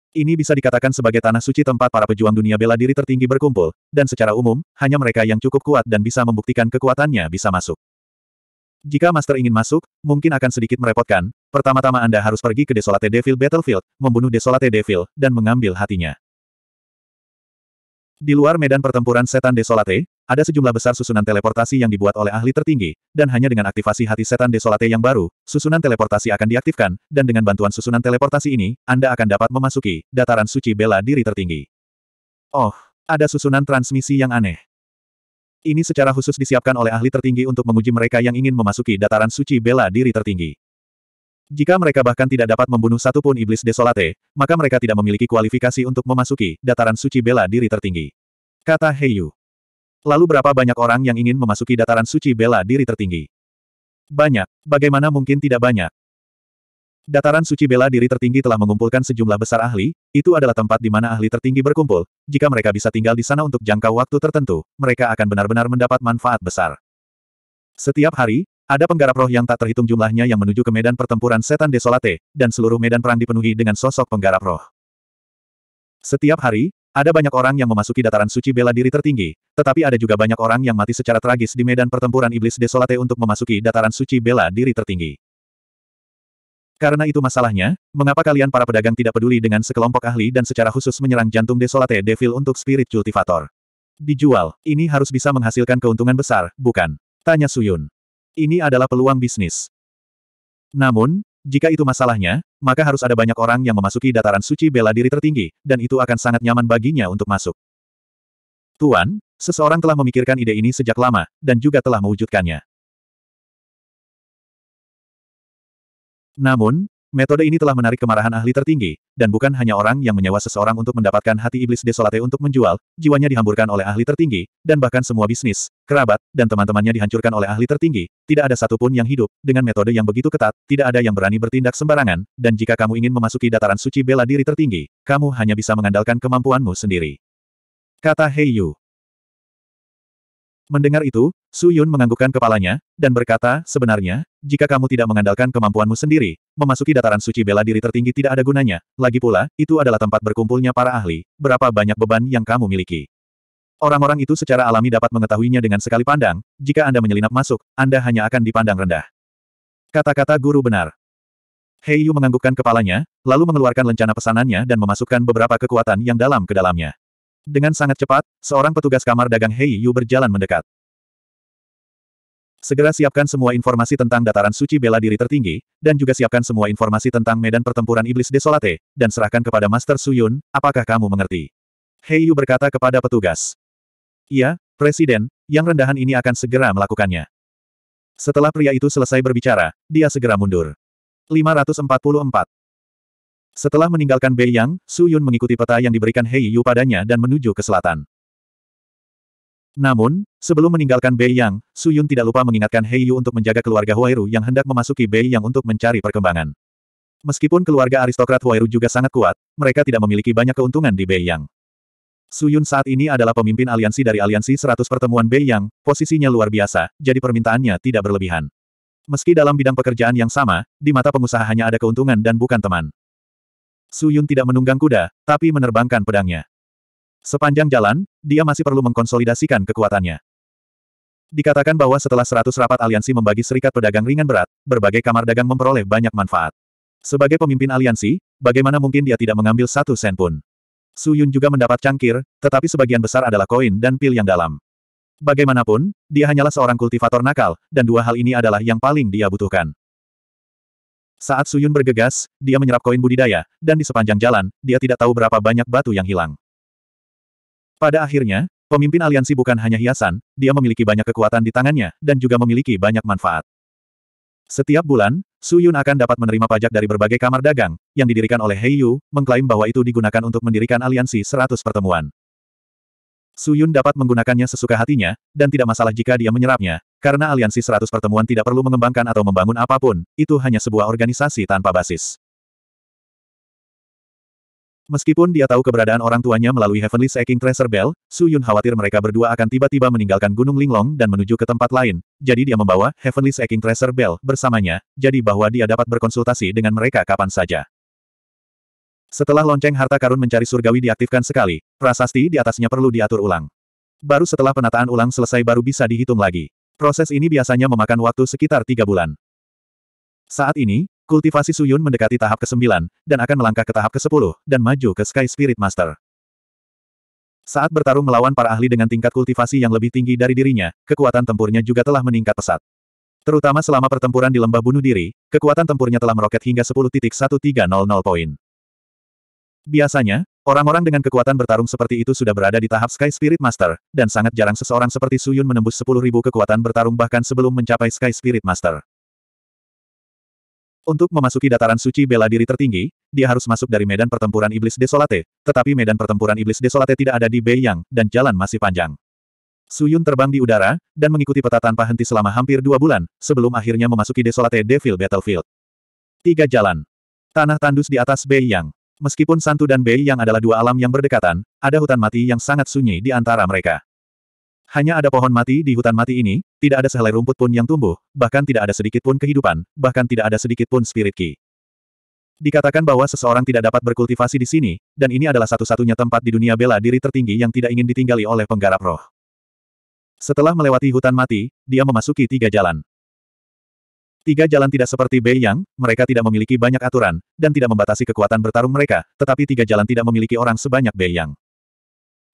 Ini bisa dikatakan sebagai tanah suci tempat para pejuang dunia bela diri tertinggi berkumpul, dan secara umum, hanya mereka yang cukup kuat dan bisa membuktikan kekuatannya bisa masuk. Jika Master ingin masuk, mungkin akan sedikit merepotkan, pertama-tama Anda harus pergi ke Desolate Devil Battlefield, membunuh Desolate Devil, dan mengambil hatinya. Di luar medan pertempuran setan Desolate, ada sejumlah besar susunan teleportasi yang dibuat oleh ahli tertinggi, dan hanya dengan aktivasi hati setan desolate yang baru, susunan teleportasi akan diaktifkan, dan dengan bantuan susunan teleportasi ini, Anda akan dapat memasuki dataran suci bela diri tertinggi. Oh, ada susunan transmisi yang aneh. Ini secara khusus disiapkan oleh ahli tertinggi untuk menguji mereka yang ingin memasuki dataran suci bela diri tertinggi. Jika mereka bahkan tidak dapat membunuh satu pun iblis desolate, maka mereka tidak memiliki kualifikasi untuk memasuki dataran suci bela diri tertinggi. Kata Heyu. Lalu berapa banyak orang yang ingin memasuki dataran suci bela diri tertinggi? Banyak. Bagaimana mungkin tidak banyak? Dataran suci bela diri tertinggi telah mengumpulkan sejumlah besar ahli, itu adalah tempat di mana ahli tertinggi berkumpul, jika mereka bisa tinggal di sana untuk jangka waktu tertentu, mereka akan benar-benar mendapat manfaat besar. Setiap hari, ada penggarap roh yang tak terhitung jumlahnya yang menuju ke medan pertempuran setan desolate, dan seluruh medan perang dipenuhi dengan sosok penggarap roh. Setiap hari, ada banyak orang yang memasuki dataran suci bela diri tertinggi, tetapi ada juga banyak orang yang mati secara tragis di medan pertempuran iblis desolate untuk memasuki dataran suci bela diri tertinggi. Karena itu masalahnya, mengapa kalian para pedagang tidak peduli dengan sekelompok ahli dan secara khusus menyerang jantung desolate devil untuk spirit cultivator? Dijual, ini harus bisa menghasilkan keuntungan besar, bukan? Tanya Suyun. Ini adalah peluang bisnis. Namun, jika itu masalahnya, maka harus ada banyak orang yang memasuki dataran suci bela diri tertinggi, dan itu akan sangat nyaman baginya untuk masuk. Tuan, seseorang telah memikirkan ide ini sejak lama, dan juga telah mewujudkannya. Namun, Metode ini telah menarik kemarahan ahli tertinggi, dan bukan hanya orang yang menyewa seseorang untuk mendapatkan hati iblis desolate untuk menjual, jiwanya dihamburkan oleh ahli tertinggi, dan bahkan semua bisnis, kerabat, dan teman-temannya dihancurkan oleh ahli tertinggi, tidak ada satupun yang hidup, dengan metode yang begitu ketat, tidak ada yang berani bertindak sembarangan, dan jika kamu ingin memasuki dataran suci bela diri tertinggi, kamu hanya bisa mengandalkan kemampuanmu sendiri. Kata Heiyu. Mendengar itu, Su Yun menganggukkan kepalanya, dan berkata, sebenarnya, jika kamu tidak mengandalkan kemampuanmu sendiri, memasuki dataran suci bela diri tertinggi tidak ada gunanya, lagi pula, itu adalah tempat berkumpulnya para ahli, berapa banyak beban yang kamu miliki. Orang-orang itu secara alami dapat mengetahuinya dengan sekali pandang, jika Anda menyelinap masuk, Anda hanya akan dipandang rendah. Kata-kata guru benar. Hei Yu menganggukkan kepalanya, lalu mengeluarkan lencana pesanannya dan memasukkan beberapa kekuatan yang dalam ke dalamnya. Dengan sangat cepat, seorang petugas kamar dagang Hei Yu berjalan mendekat. Segera siapkan semua informasi tentang dataran suci bela diri tertinggi, dan juga siapkan semua informasi tentang medan pertempuran iblis desolate, dan serahkan kepada Master Suyun, apakah kamu mengerti? Yu berkata kepada petugas. Iya, Presiden, yang rendahan ini akan segera melakukannya. Setelah pria itu selesai berbicara, dia segera mundur. 544. Setelah meninggalkan Bei Yang, Su mengikuti peta yang diberikan Hei Yu padanya dan menuju ke selatan. Namun, sebelum meninggalkan Bei Yang, Su Yun tidak lupa mengingatkan Hei Yu untuk menjaga keluarga Huairu yang hendak memasuki Bei Yang untuk mencari perkembangan. Meskipun keluarga aristokrat Huairu juga sangat kuat, mereka tidak memiliki banyak keuntungan di Bei Yang. Su Yun saat ini adalah pemimpin aliansi dari aliansi 100 pertemuan Bei Yang, posisinya luar biasa, jadi permintaannya tidak berlebihan. Meski dalam bidang pekerjaan yang sama, di mata pengusaha hanya ada keuntungan dan bukan teman. Su Yun tidak menunggang kuda, tapi menerbangkan pedangnya. Sepanjang jalan, dia masih perlu mengkonsolidasikan kekuatannya. Dikatakan bahwa setelah 100 rapat aliansi membagi serikat pedagang ringan berat, berbagai kamar dagang memperoleh banyak manfaat. Sebagai pemimpin aliansi, bagaimana mungkin dia tidak mengambil satu sen pun? Su Yun juga mendapat cangkir, tetapi sebagian besar adalah koin dan pil yang dalam. Bagaimanapun, dia hanyalah seorang kultivator nakal, dan dua hal ini adalah yang paling dia butuhkan. Saat Su Yun bergegas, dia menyerap koin budidaya, dan di sepanjang jalan, dia tidak tahu berapa banyak batu yang hilang. Pada akhirnya, pemimpin aliansi bukan hanya hiasan, dia memiliki banyak kekuatan di tangannya, dan juga memiliki banyak manfaat. Setiap bulan, Su Yun akan dapat menerima pajak dari berbagai kamar dagang, yang didirikan oleh Hei Yu, mengklaim bahwa itu digunakan untuk mendirikan aliansi 100 pertemuan. Su Yun dapat menggunakannya sesuka hatinya, dan tidak masalah jika dia menyerapnya, karena aliansi 100 pertemuan tidak perlu mengembangkan atau membangun apapun, itu hanya sebuah organisasi tanpa basis. Meskipun dia tahu keberadaan orang tuanya melalui Heavenly Seeking Treasure Bell, Su Yun khawatir mereka berdua akan tiba-tiba meninggalkan Gunung Linglong dan menuju ke tempat lain, jadi dia membawa Heavenly Seeking Treasure Bell bersamanya, jadi bahwa dia dapat berkonsultasi dengan mereka kapan saja. Setelah lonceng harta karun mencari surgawi diaktifkan sekali, prasasti di atasnya perlu diatur ulang. Baru setelah penataan ulang selesai baru bisa dihitung lagi. Proses ini biasanya memakan waktu sekitar tiga bulan. Saat ini, Kultivasi Suyun mendekati tahap ke-9, dan akan melangkah ke tahap ke-10, dan maju ke Sky Spirit Master. Saat bertarung melawan para ahli dengan tingkat kultivasi yang lebih tinggi dari dirinya, kekuatan tempurnya juga telah meningkat pesat. Terutama selama pertempuran di lembah bunuh diri, kekuatan tempurnya telah meroket hingga 10.1300 poin. Biasanya, orang-orang dengan kekuatan bertarung seperti itu sudah berada di tahap Sky Spirit Master, dan sangat jarang seseorang seperti Suyun menembus 10.000 kekuatan bertarung bahkan sebelum mencapai Sky Spirit Master. Untuk memasuki dataran suci bela diri tertinggi, dia harus masuk dari medan pertempuran iblis desolate, tetapi medan pertempuran iblis desolate tidak ada di yang, dan jalan masih panjang. Suyun terbang di udara, dan mengikuti peta tanpa henti selama hampir dua bulan, sebelum akhirnya memasuki desolate devil battlefield. Tiga jalan. Tanah tandus di atas yang. Meskipun Santu dan Bei yang adalah dua alam yang berdekatan, ada hutan mati yang sangat sunyi di antara mereka. Hanya ada pohon mati di hutan mati ini, tidak ada sehelai rumput pun yang tumbuh, bahkan tidak ada sedikit pun kehidupan, bahkan tidak ada sedikit pun spirit ki. Dikatakan bahwa seseorang tidak dapat berkultivasi di sini, dan ini adalah satu-satunya tempat di dunia bela diri tertinggi yang tidak ingin ditinggali oleh penggarap roh. Setelah melewati hutan mati, dia memasuki tiga jalan. Tiga jalan tidak seperti Bei Yang, mereka tidak memiliki banyak aturan, dan tidak membatasi kekuatan bertarung mereka, tetapi tiga jalan tidak memiliki orang sebanyak Bei Yang.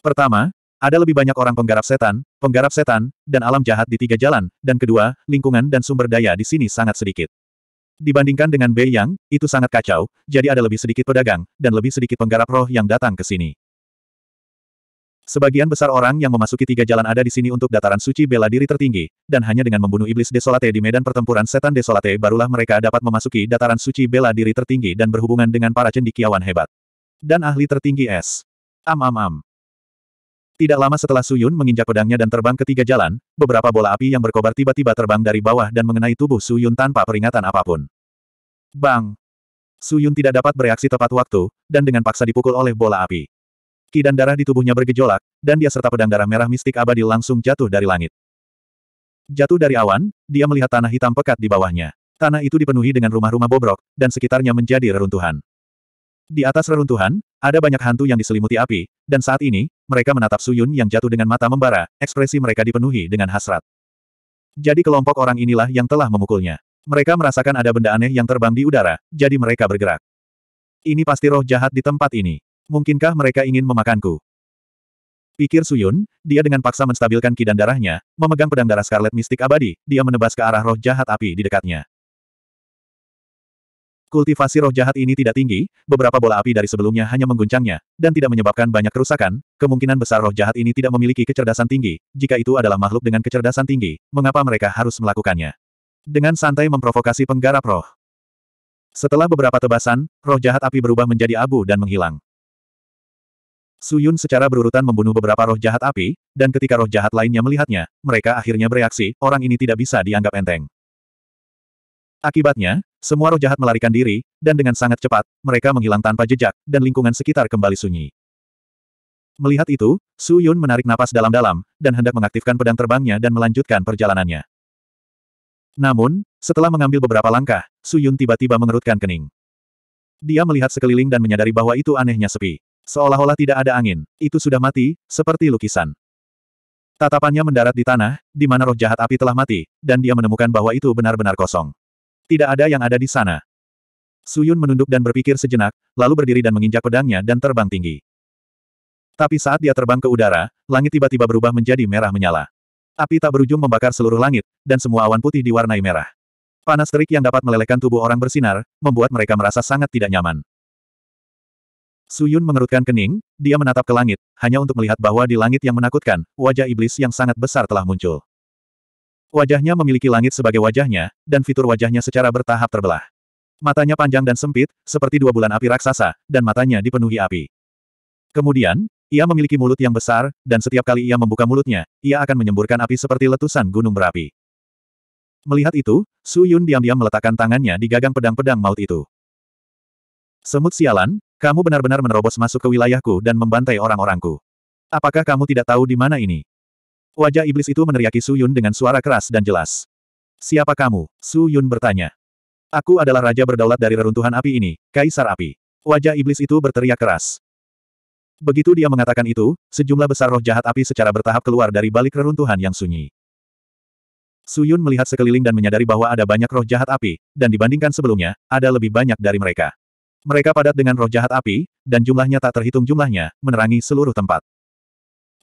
Pertama, ada lebih banyak orang penggarap setan, penggarap setan, dan alam jahat di tiga jalan, dan kedua, lingkungan dan sumber daya di sini sangat sedikit. Dibandingkan dengan Bei Yang, itu sangat kacau, jadi ada lebih sedikit pedagang, dan lebih sedikit penggarap roh yang datang ke sini. Sebagian besar orang yang memasuki tiga jalan ada di sini untuk dataran suci bela diri tertinggi, dan hanya dengan membunuh iblis desolate di medan pertempuran setan desolate barulah mereka dapat memasuki dataran suci bela diri tertinggi dan berhubungan dengan para cendikiawan hebat. Dan ahli tertinggi es. Am am am. Tidak lama setelah Suyun menginjak pedangnya dan terbang ke tiga jalan, beberapa bola api yang berkobar tiba-tiba terbang dari bawah dan mengenai tubuh Suyun tanpa peringatan apapun. Bang! Suyun tidak dapat bereaksi tepat waktu, dan dengan paksa dipukul oleh bola api. Ki dan darah di tubuhnya bergejolak, dan dia serta pedang darah merah mistik abadi langsung jatuh dari langit. Jatuh dari awan, dia melihat tanah hitam pekat di bawahnya. Tanah itu dipenuhi dengan rumah-rumah bobrok, dan sekitarnya menjadi reruntuhan. Di atas reruntuhan, ada banyak hantu yang diselimuti api, dan saat ini, mereka menatap Suyun yang jatuh dengan mata membara, ekspresi mereka dipenuhi dengan hasrat. Jadi kelompok orang inilah yang telah memukulnya. Mereka merasakan ada benda aneh yang terbang di udara, jadi mereka bergerak. Ini pasti roh jahat di tempat ini. Mungkinkah mereka ingin memakanku? Pikir Suyun, dia dengan paksa menstabilkan kidan darahnya, memegang pedang darah Scarlet Mistik abadi, dia menebas ke arah roh jahat api di dekatnya. Kultivasi roh jahat ini tidak tinggi, beberapa bola api dari sebelumnya hanya mengguncangnya, dan tidak menyebabkan banyak kerusakan, kemungkinan besar roh jahat ini tidak memiliki kecerdasan tinggi, jika itu adalah makhluk dengan kecerdasan tinggi, mengapa mereka harus melakukannya? Dengan santai memprovokasi penggarap roh. Setelah beberapa tebasan, roh jahat api berubah menjadi abu dan menghilang. Suyun secara berurutan membunuh beberapa roh jahat api, dan ketika roh jahat lainnya melihatnya, mereka akhirnya bereaksi, orang ini tidak bisa dianggap enteng. Akibatnya, semua roh jahat melarikan diri, dan dengan sangat cepat, mereka menghilang tanpa jejak, dan lingkungan sekitar kembali sunyi. Melihat itu, Su Yun menarik napas dalam-dalam, dan hendak mengaktifkan pedang terbangnya dan melanjutkan perjalanannya. Namun, setelah mengambil beberapa langkah, Su Yun tiba-tiba mengerutkan kening. Dia melihat sekeliling dan menyadari bahwa itu anehnya sepi. Seolah-olah tidak ada angin, itu sudah mati, seperti lukisan. Tatapannya mendarat di tanah, di mana roh jahat api telah mati, dan dia menemukan bahwa itu benar-benar kosong. Tidak ada yang ada di sana. Suyun menunduk dan berpikir sejenak, lalu berdiri dan menginjak pedangnya dan terbang tinggi. Tapi saat dia terbang ke udara, langit tiba-tiba berubah menjadi merah menyala. Api tak berujung membakar seluruh langit, dan semua awan putih diwarnai merah. Panas terik yang dapat melelehkan tubuh orang bersinar, membuat mereka merasa sangat tidak nyaman. Suyun mengerutkan kening, dia menatap ke langit, hanya untuk melihat bahwa di langit yang menakutkan, wajah iblis yang sangat besar telah muncul. Wajahnya memiliki langit sebagai wajahnya, dan fitur wajahnya secara bertahap terbelah. Matanya panjang dan sempit, seperti dua bulan api raksasa, dan matanya dipenuhi api. Kemudian, ia memiliki mulut yang besar, dan setiap kali ia membuka mulutnya, ia akan menyemburkan api seperti letusan gunung berapi. Melihat itu, Su Yun diam-diam meletakkan tangannya di gagang pedang-pedang maut itu. Semut sialan, kamu benar-benar menerobos masuk ke wilayahku dan membantai orang-orangku. Apakah kamu tidak tahu di mana ini? Wajah iblis itu meneriaki Su Yun dengan suara keras dan jelas. Siapa kamu? Su Yun bertanya. Aku adalah raja berdaulat dari reruntuhan api ini, Kaisar Api. Wajah iblis itu berteriak keras. Begitu dia mengatakan itu, sejumlah besar roh jahat api secara bertahap keluar dari balik reruntuhan yang sunyi. Su Yun melihat sekeliling dan menyadari bahwa ada banyak roh jahat api, dan dibandingkan sebelumnya, ada lebih banyak dari mereka. Mereka padat dengan roh jahat api, dan jumlahnya tak terhitung jumlahnya, menerangi seluruh tempat.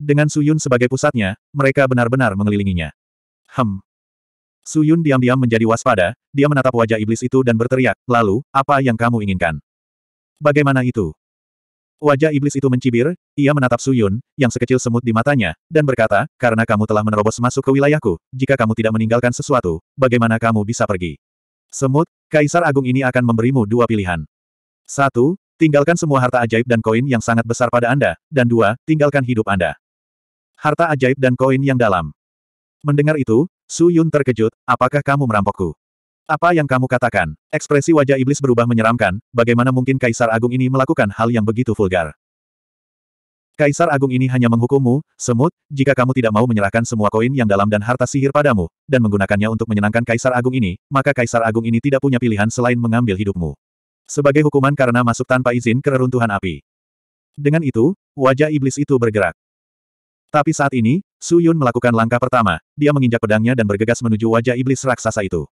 Dengan Suyun sebagai pusatnya, mereka benar-benar mengelilinginya. Hem. Suyun diam-diam menjadi waspada, dia menatap wajah iblis itu dan berteriak, lalu, apa yang kamu inginkan? Bagaimana itu? Wajah iblis itu mencibir, ia menatap Suyun, yang sekecil semut di matanya, dan berkata, karena kamu telah menerobos masuk ke wilayahku, jika kamu tidak meninggalkan sesuatu, bagaimana kamu bisa pergi? Semut, Kaisar Agung ini akan memberimu dua pilihan. Satu, tinggalkan semua harta ajaib dan koin yang sangat besar pada Anda, dan dua, tinggalkan hidup Anda harta ajaib dan koin yang dalam. Mendengar itu, Su Yun terkejut, apakah kamu merampokku? Apa yang kamu katakan? Ekspresi wajah iblis berubah menyeramkan, bagaimana mungkin Kaisar Agung ini melakukan hal yang begitu vulgar? Kaisar Agung ini hanya menghukummu, semut, jika kamu tidak mau menyerahkan semua koin yang dalam dan harta sihir padamu, dan menggunakannya untuk menyenangkan Kaisar Agung ini, maka Kaisar Agung ini tidak punya pilihan selain mengambil hidupmu. Sebagai hukuman karena masuk tanpa izin ke reruntuhan api. Dengan itu, wajah iblis itu bergerak. Tapi saat ini, Su Yun melakukan langkah pertama, dia menginjak pedangnya dan bergegas menuju wajah iblis raksasa itu.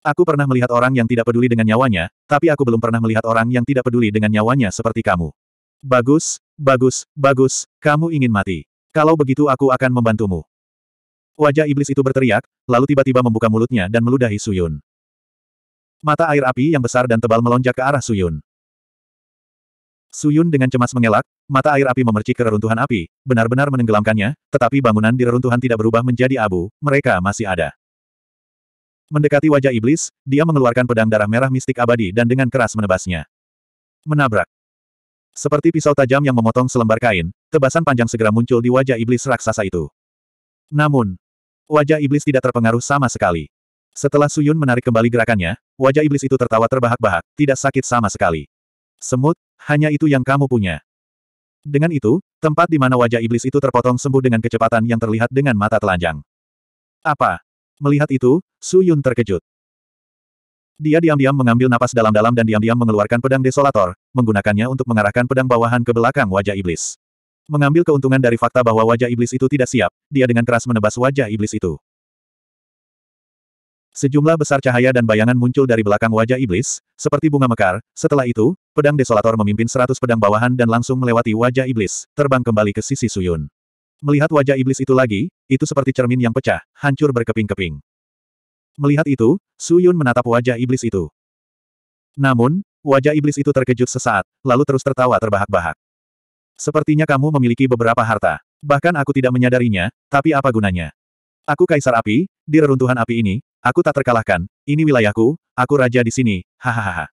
Aku pernah melihat orang yang tidak peduli dengan nyawanya, tapi aku belum pernah melihat orang yang tidak peduli dengan nyawanya seperti kamu. Bagus, bagus, bagus, kamu ingin mati. Kalau begitu aku akan membantumu. Wajah iblis itu berteriak, lalu tiba-tiba membuka mulutnya dan meludahi Suyun. Mata air api yang besar dan tebal melonjak ke arah Suyun. Suyun dengan cemas mengelak, mata air api memercik ke reruntuhan api, benar-benar menenggelamkannya, tetapi bangunan di reruntuhan tidak berubah menjadi abu, mereka masih ada. Mendekati wajah iblis, dia mengeluarkan pedang darah merah mistik abadi dan dengan keras menebasnya. Menabrak. Seperti pisau tajam yang memotong selembar kain, tebasan panjang segera muncul di wajah iblis raksasa itu. Namun, wajah iblis tidak terpengaruh sama sekali. Setelah Suyun menarik kembali gerakannya, wajah iblis itu tertawa terbahak-bahak, tidak sakit sama sekali. Semut, hanya itu yang kamu punya. Dengan itu, tempat di mana wajah iblis itu terpotong sembuh dengan kecepatan yang terlihat dengan mata telanjang. Apa? Melihat itu, Su Yun terkejut. Dia diam-diam mengambil napas dalam-dalam dan diam-diam mengeluarkan pedang desolator, menggunakannya untuk mengarahkan pedang bawahan ke belakang wajah iblis. Mengambil keuntungan dari fakta bahwa wajah iblis itu tidak siap, dia dengan keras menebas wajah iblis itu. Sejumlah besar cahaya dan bayangan muncul dari belakang wajah iblis, seperti bunga mekar. Setelah itu, pedang desolator memimpin seratus pedang bawahan dan langsung melewati wajah iblis, terbang kembali ke sisi Suyun. Melihat wajah iblis itu lagi, itu seperti cermin yang pecah, hancur berkeping-keping. Melihat itu, Suyun menatap wajah iblis itu. Namun, wajah iblis itu terkejut sesaat, lalu terus tertawa terbahak-bahak. Sepertinya kamu memiliki beberapa harta. Bahkan aku tidak menyadarinya, tapi apa gunanya? Aku kaisar api, di reruntuhan api ini, Aku tak terkalahkan, ini wilayahku, aku raja di sini, hahaha.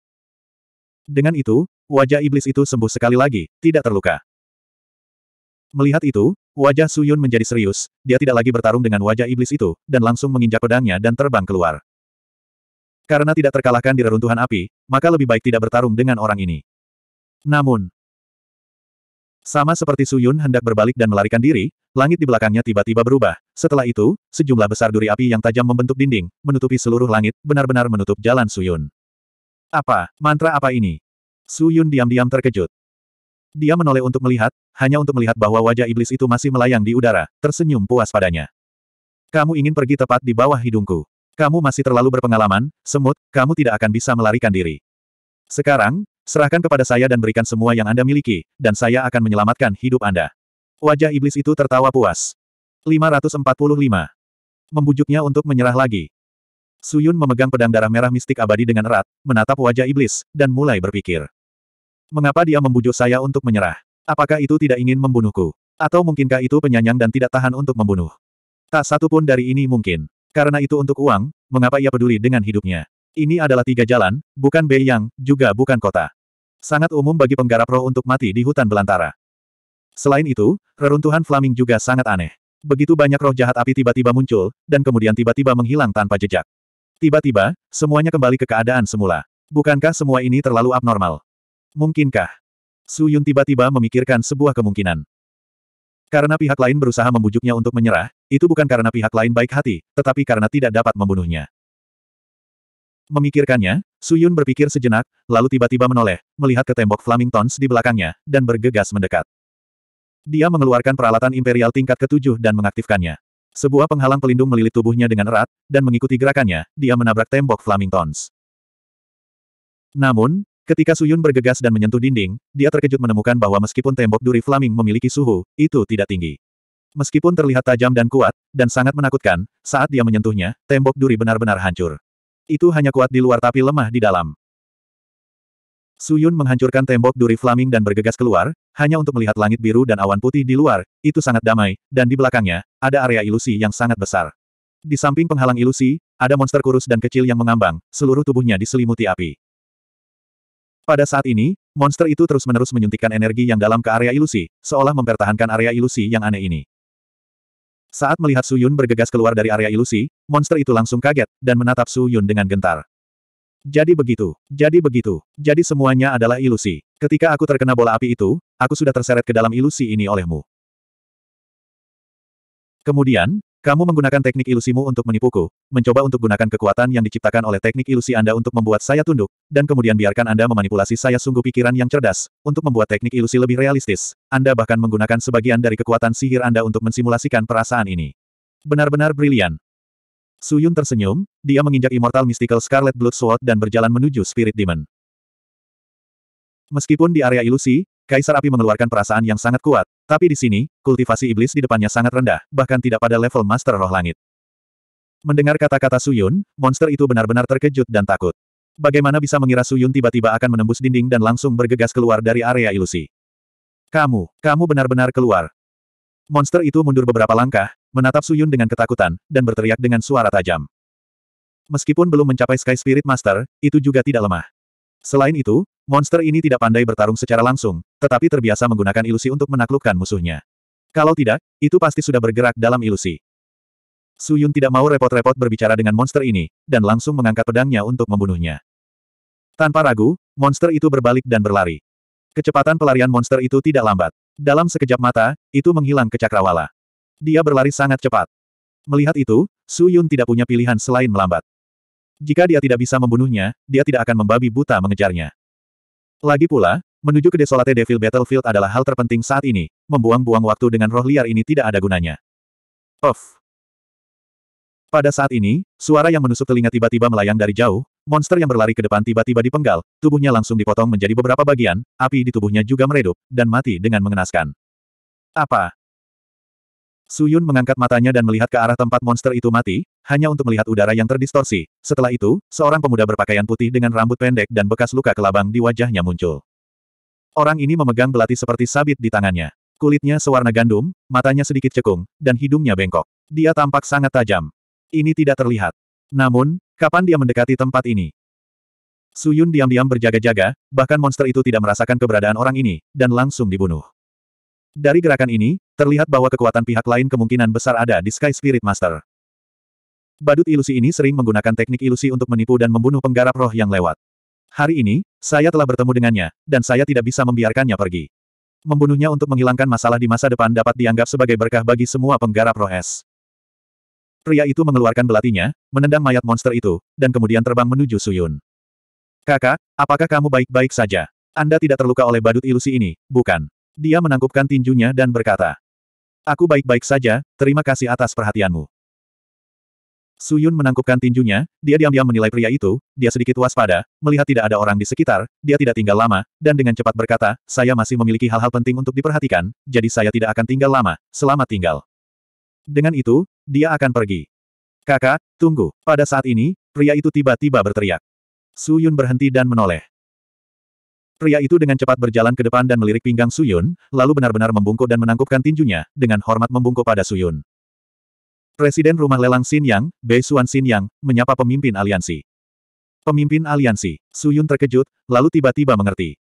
Dengan itu, wajah iblis itu sembuh sekali lagi, tidak terluka. Melihat itu, wajah Suyun menjadi serius, dia tidak lagi bertarung dengan wajah iblis itu, dan langsung menginjak pedangnya dan terbang keluar. Karena tidak terkalahkan di reruntuhan api, maka lebih baik tidak bertarung dengan orang ini. Namun, sama seperti Su Yun hendak berbalik dan melarikan diri, langit di belakangnya tiba-tiba berubah. Setelah itu, sejumlah besar duri api yang tajam membentuk dinding, menutupi seluruh langit, benar-benar menutup jalan Su Yun. Apa, mantra apa ini? Su Yun diam-diam terkejut. Dia menoleh untuk melihat, hanya untuk melihat bahwa wajah iblis itu masih melayang di udara, tersenyum puas padanya. Kamu ingin pergi tepat di bawah hidungku. Kamu masih terlalu berpengalaman, semut, kamu tidak akan bisa melarikan diri. Sekarang, Serahkan kepada saya dan berikan semua yang Anda miliki, dan saya akan menyelamatkan hidup Anda. Wajah iblis itu tertawa puas. 545. Membujuknya untuk menyerah lagi. Suyun memegang pedang darah merah mistik abadi dengan erat, menatap wajah iblis, dan mulai berpikir. Mengapa dia membujuk saya untuk menyerah? Apakah itu tidak ingin membunuhku? Atau mungkinkah itu penyanyang dan tidak tahan untuk membunuh? Tak satu pun dari ini mungkin. Karena itu untuk uang, mengapa ia peduli dengan hidupnya? Ini adalah tiga jalan, bukan yang, juga bukan kota. Sangat umum bagi penggarap roh untuk mati di hutan belantara. Selain itu, reruntuhan Flaming juga sangat aneh. Begitu banyak roh jahat api tiba-tiba muncul, dan kemudian tiba-tiba menghilang tanpa jejak. Tiba-tiba, semuanya kembali ke keadaan semula. Bukankah semua ini terlalu abnormal? Mungkinkah? Su Yun tiba-tiba memikirkan sebuah kemungkinan. Karena pihak lain berusaha membujuknya untuk menyerah, itu bukan karena pihak lain baik hati, tetapi karena tidak dapat membunuhnya. Memikirkannya, Suyun berpikir sejenak, lalu tiba-tiba menoleh, melihat ke tembok Flamingtons di belakangnya, dan bergegas mendekat. Dia mengeluarkan peralatan imperial tingkat ketujuh dan mengaktifkannya. Sebuah penghalang pelindung melilit tubuhnya dengan erat, dan mengikuti gerakannya, dia menabrak tembok Flamingtons. Namun, ketika Suyun bergegas dan menyentuh dinding, dia terkejut menemukan bahwa meskipun tembok duri Flaming memiliki suhu, itu tidak tinggi. Meskipun terlihat tajam dan kuat, dan sangat menakutkan, saat dia menyentuhnya, tembok duri benar-benar hancur. Itu hanya kuat di luar tapi lemah di dalam. Suyun menghancurkan tembok duri flaming dan bergegas keluar, hanya untuk melihat langit biru dan awan putih di luar, itu sangat damai, dan di belakangnya, ada area ilusi yang sangat besar. Di samping penghalang ilusi, ada monster kurus dan kecil yang mengambang, seluruh tubuhnya diselimuti api. Pada saat ini, monster itu terus-menerus menyuntikkan energi yang dalam ke area ilusi, seolah mempertahankan area ilusi yang aneh ini. Saat melihat Su Yun bergegas keluar dari area ilusi, monster itu langsung kaget, dan menatap Su Yun dengan gentar. Jadi begitu, jadi begitu, jadi semuanya adalah ilusi. Ketika aku terkena bola api itu, aku sudah terseret ke dalam ilusi ini olehmu. Kemudian, kamu menggunakan teknik ilusimu untuk menipuku, mencoba untuk gunakan kekuatan yang diciptakan oleh teknik ilusi Anda untuk membuat saya tunduk, dan kemudian biarkan Anda memanipulasi saya sungguh pikiran yang cerdas, untuk membuat teknik ilusi lebih realistis. Anda bahkan menggunakan sebagian dari kekuatan sihir Anda untuk mensimulasikan perasaan ini. Benar-benar brilian. Suyun tersenyum, dia menginjak Immortal Mystical Scarlet Blood Sword dan berjalan menuju Spirit Demon. Meskipun di area ilusi, Kaisar Api mengeluarkan perasaan yang sangat kuat, tapi di sini, kultivasi iblis di depannya sangat rendah, bahkan tidak pada level Master Roh Langit. Mendengar kata-kata Suyun, monster itu benar-benar terkejut dan takut. Bagaimana bisa mengira Suyun tiba-tiba akan menembus dinding dan langsung bergegas keluar dari area ilusi? Kamu, kamu benar-benar keluar. Monster itu mundur beberapa langkah, menatap Suyun dengan ketakutan, dan berteriak dengan suara tajam. Meskipun belum mencapai Sky Spirit Master, itu juga tidak lemah. Selain itu, monster ini tidak pandai bertarung secara langsung, tetapi terbiasa menggunakan ilusi untuk menaklukkan musuhnya. Kalau tidak, itu pasti sudah bergerak dalam ilusi. Su Yun tidak mau repot-repot berbicara dengan monster ini, dan langsung mengangkat pedangnya untuk membunuhnya. Tanpa ragu, monster itu berbalik dan berlari. Kecepatan pelarian monster itu tidak lambat. Dalam sekejap mata, itu menghilang ke cakrawala. Dia berlari sangat cepat. Melihat itu, Su Yun tidak punya pilihan selain melambat. Jika dia tidak bisa membunuhnya, dia tidak akan membabi buta mengejarnya. Lagi pula, menuju ke Desolate Devil Battlefield adalah hal terpenting saat ini, membuang-buang waktu dengan roh liar ini tidak ada gunanya. Of. Pada saat ini, suara yang menusuk telinga tiba-tiba melayang dari jauh, monster yang berlari ke depan tiba-tiba dipenggal, tubuhnya langsung dipotong menjadi beberapa bagian, api di tubuhnya juga meredup, dan mati dengan mengenaskan. Apa? Suyun mengangkat matanya dan melihat ke arah tempat monster itu mati, hanya untuk melihat udara yang terdistorsi. Setelah itu, seorang pemuda berpakaian putih dengan rambut pendek dan bekas luka kelabang di wajahnya muncul. Orang ini memegang belati seperti sabit di tangannya. Kulitnya sewarna gandum, matanya sedikit cekung, dan hidungnya bengkok. Dia tampak sangat tajam. Ini tidak terlihat. Namun, kapan dia mendekati tempat ini? Suyun diam-diam berjaga-jaga, bahkan monster itu tidak merasakan keberadaan orang ini, dan langsung dibunuh. Dari gerakan ini, terlihat bahwa kekuatan pihak lain kemungkinan besar ada di Sky Spirit Master. Badut ilusi ini sering menggunakan teknik ilusi untuk menipu dan membunuh penggarap roh yang lewat. Hari ini, saya telah bertemu dengannya, dan saya tidak bisa membiarkannya pergi. Membunuhnya untuk menghilangkan masalah di masa depan dapat dianggap sebagai berkah bagi semua penggarap roh es. Pria itu mengeluarkan belatinya, menendang mayat monster itu, dan kemudian terbang menuju Suyun. Kakak, apakah kamu baik-baik saja? Anda tidak terluka oleh badut ilusi ini, bukan? Dia menangkupkan tinjunya dan berkata, Aku baik-baik saja, terima kasih atas perhatianmu. Suyun menangkupkan tinjunya, dia diam-diam menilai pria itu, dia sedikit waspada, melihat tidak ada orang di sekitar, dia tidak tinggal lama, dan dengan cepat berkata, saya masih memiliki hal-hal penting untuk diperhatikan, jadi saya tidak akan tinggal lama, selamat tinggal. Dengan itu, dia akan pergi. Kakak, tunggu. Pada saat ini, pria itu tiba-tiba berteriak. Suyun berhenti dan menoleh. Pria itu dengan cepat berjalan ke depan dan melirik pinggang Suyun, lalu benar-benar membungkuk dan menangkupkan tinjunya, dengan hormat membungkuk pada Suyun. Presiden Rumah Lelang Xin Yang, Bei Xuan Xin Yang, menyapa pemimpin aliansi. Pemimpin aliansi, Suyun terkejut, lalu tiba-tiba mengerti.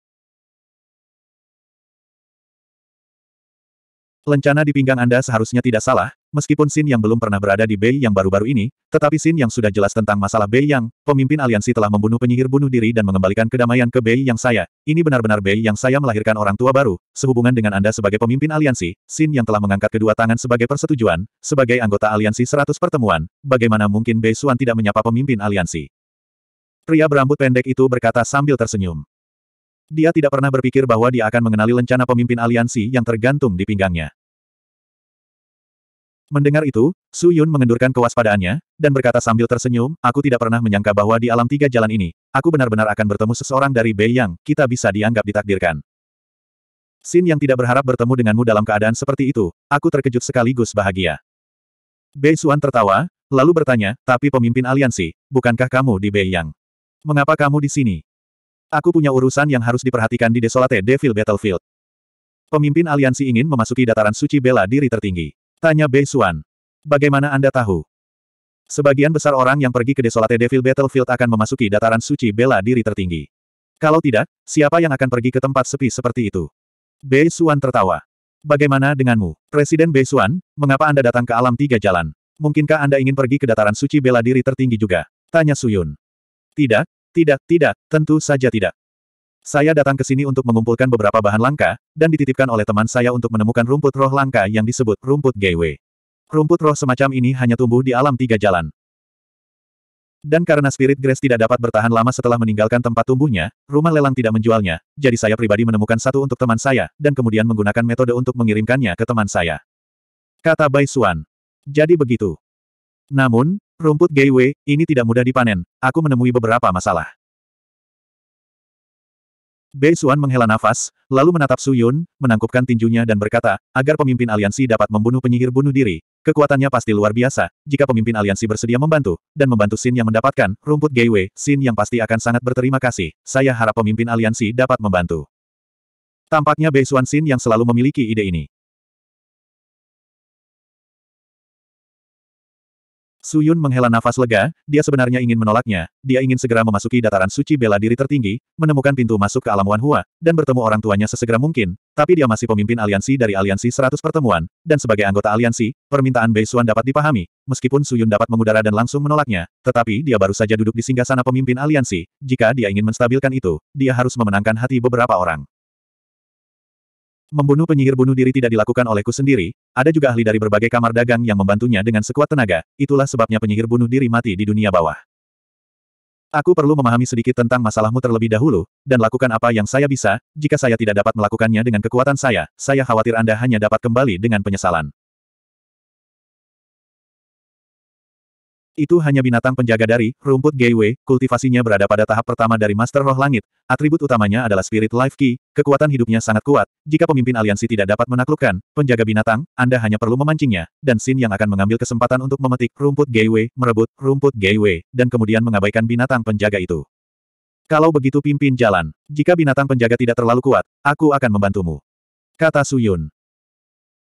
Lencana di pinggang Anda seharusnya tidak salah, meskipun Sin yang belum pernah berada di Bei yang baru-baru ini, tetapi Sin yang sudah jelas tentang masalah Bei yang, pemimpin aliansi telah membunuh penyihir bunuh diri dan mengembalikan kedamaian ke Bei yang saya. Ini benar-benar Bei yang saya melahirkan orang tua baru, sehubungan dengan Anda sebagai pemimpin aliansi, Sin yang telah mengangkat kedua tangan sebagai persetujuan, sebagai anggota aliansi 100 pertemuan, bagaimana mungkin Bei Suan tidak menyapa pemimpin aliansi? Pria berambut pendek itu berkata sambil tersenyum. Dia tidak pernah berpikir bahwa dia akan mengenali lencana pemimpin aliansi yang tergantung di pinggangnya. Mendengar itu, Su Yun mengendurkan kewaspadaannya, dan berkata sambil tersenyum, aku tidak pernah menyangka bahwa di alam tiga jalan ini, aku benar-benar akan bertemu seseorang dari Bei Yang, kita bisa dianggap ditakdirkan. Sin yang tidak berharap bertemu denganmu dalam keadaan seperti itu, aku terkejut sekaligus bahagia. Bei Xuan tertawa, lalu bertanya, tapi pemimpin aliansi, bukankah kamu di Bei Yang? Mengapa kamu di sini? Aku punya urusan yang harus diperhatikan di Desolate Devil Battlefield. Pemimpin aliansi ingin memasuki dataran suci bela diri tertinggi. Tanya Bei Xuan. Bagaimana Anda tahu? Sebagian besar orang yang pergi ke Desolate Devil Battlefield akan memasuki dataran suci bela diri tertinggi. Kalau tidak, siapa yang akan pergi ke tempat sepi seperti itu? Bei Xuan tertawa. Bagaimana denganmu, Presiden Bei Xuan, mengapa Anda datang ke alam tiga jalan? Mungkinkah Anda ingin pergi ke dataran suci bela diri tertinggi juga? Tanya Suyun. Tidak, tidak, tidak, tentu saja tidak. Saya datang ke sini untuk mengumpulkan beberapa bahan langka, dan dititipkan oleh teman saya untuk menemukan rumput roh langka yang disebut rumput gayway. Rumput roh semacam ini hanya tumbuh di alam tiga jalan. Dan karena Spirit Grace tidak dapat bertahan lama setelah meninggalkan tempat tumbuhnya, rumah lelang tidak menjualnya, jadi saya pribadi menemukan satu untuk teman saya, dan kemudian menggunakan metode untuk mengirimkannya ke teman saya. Kata Bai Xuan. Jadi begitu. Namun, Rumput Gateway, ini tidak mudah dipanen. Aku menemui beberapa masalah. Bei Xuan menghela nafas, lalu menatap Su Yun, menangkupkan tinjunya dan berkata, agar pemimpin aliansi dapat membunuh penyihir bunuh diri, kekuatannya pasti luar biasa, jika pemimpin aliansi bersedia membantu, dan membantu Sin yang mendapatkan, rumput Gateway, Sin yang pasti akan sangat berterima kasih, saya harap pemimpin aliansi dapat membantu. Tampaknya Bei Xuan Sin yang selalu memiliki ide ini. Su Yun menghela nafas lega, dia sebenarnya ingin menolaknya, dia ingin segera memasuki dataran suci bela diri tertinggi, menemukan pintu masuk ke alam Wan Hua, dan bertemu orang tuanya sesegera mungkin, tapi dia masih pemimpin aliansi dari aliansi 100 pertemuan, dan sebagai anggota aliansi, permintaan Bei Xuan dapat dipahami, meskipun Su Yun dapat mengudara dan langsung menolaknya, tetapi dia baru saja duduk di singgasana pemimpin aliansi, jika dia ingin menstabilkan itu, dia harus memenangkan hati beberapa orang. Membunuh penyihir bunuh diri tidak dilakukan olehku sendiri, ada juga ahli dari berbagai kamar dagang yang membantunya dengan sekuat tenaga, itulah sebabnya penyihir bunuh diri mati di dunia bawah. Aku perlu memahami sedikit tentang masalahmu terlebih dahulu, dan lakukan apa yang saya bisa, jika saya tidak dapat melakukannya dengan kekuatan saya, saya khawatir Anda hanya dapat kembali dengan penyesalan. Itu hanya binatang penjaga dari rumput Gateway. kultivasinya berada pada tahap pertama dari Master Roh Langit. Atribut utamanya adalah Spirit Life Key, kekuatan hidupnya sangat kuat. Jika pemimpin aliansi tidak dapat menaklukkan penjaga binatang, Anda hanya perlu memancingnya, dan Sin yang akan mengambil kesempatan untuk memetik rumput Gateway, merebut rumput Gateway, dan kemudian mengabaikan binatang penjaga itu. Kalau begitu pimpin jalan. Jika binatang penjaga tidak terlalu kuat, aku akan membantumu. Kata Suyun.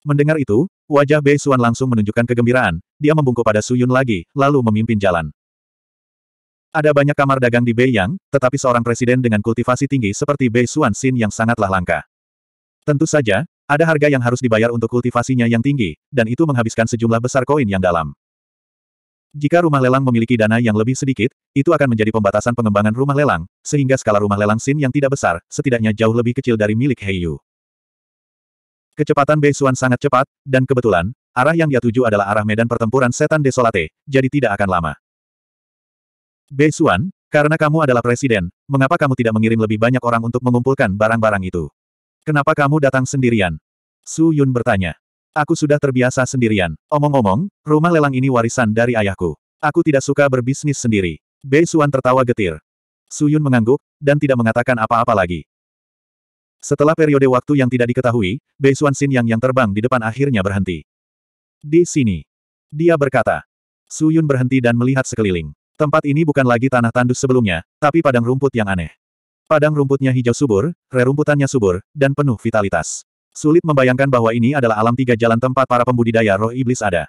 Mendengar itu, Wajah Bei Xuan langsung menunjukkan kegembiraan, dia membungkuk pada Su Yun lagi, lalu memimpin jalan. Ada banyak kamar dagang di Bei yang, tetapi seorang presiden dengan kultivasi tinggi seperti Bei Xuan Xin yang sangatlah langka. Tentu saja, ada harga yang harus dibayar untuk kultivasinya yang tinggi, dan itu menghabiskan sejumlah besar koin yang dalam. Jika rumah lelang memiliki dana yang lebih sedikit, itu akan menjadi pembatasan pengembangan rumah lelang, sehingga skala rumah lelang Xin yang tidak besar, setidaknya jauh lebih kecil dari milik Heiyu. Kecepatan Bei Xuan sangat cepat, dan kebetulan, arah yang dia tuju adalah arah medan pertempuran setan desolate, jadi tidak akan lama. Bei Xuan, karena kamu adalah presiden, mengapa kamu tidak mengirim lebih banyak orang untuk mengumpulkan barang-barang itu? Kenapa kamu datang sendirian? Su Yun bertanya. Aku sudah terbiasa sendirian. Omong-omong, rumah lelang ini warisan dari ayahku. Aku tidak suka berbisnis sendiri. Bei Xuan tertawa getir. Su Yun mengangguk, dan tidak mengatakan apa-apa lagi. Setelah periode waktu yang tidak diketahui, Beisuan Xin Yang yang terbang di depan akhirnya berhenti. Di sini. Dia berkata. Su Yun berhenti dan melihat sekeliling. Tempat ini bukan lagi tanah tandus sebelumnya, tapi padang rumput yang aneh. Padang rumputnya hijau subur, rerumputannya subur, dan penuh vitalitas. Sulit membayangkan bahwa ini adalah alam tiga jalan tempat para pembudidaya roh iblis ada.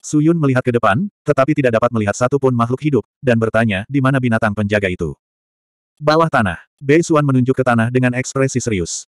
Suyun melihat ke depan, tetapi tidak dapat melihat satupun makhluk hidup, dan bertanya, di mana binatang penjaga itu? Bawah tanah. Bei Xuan menunjuk ke tanah dengan ekspresi serius.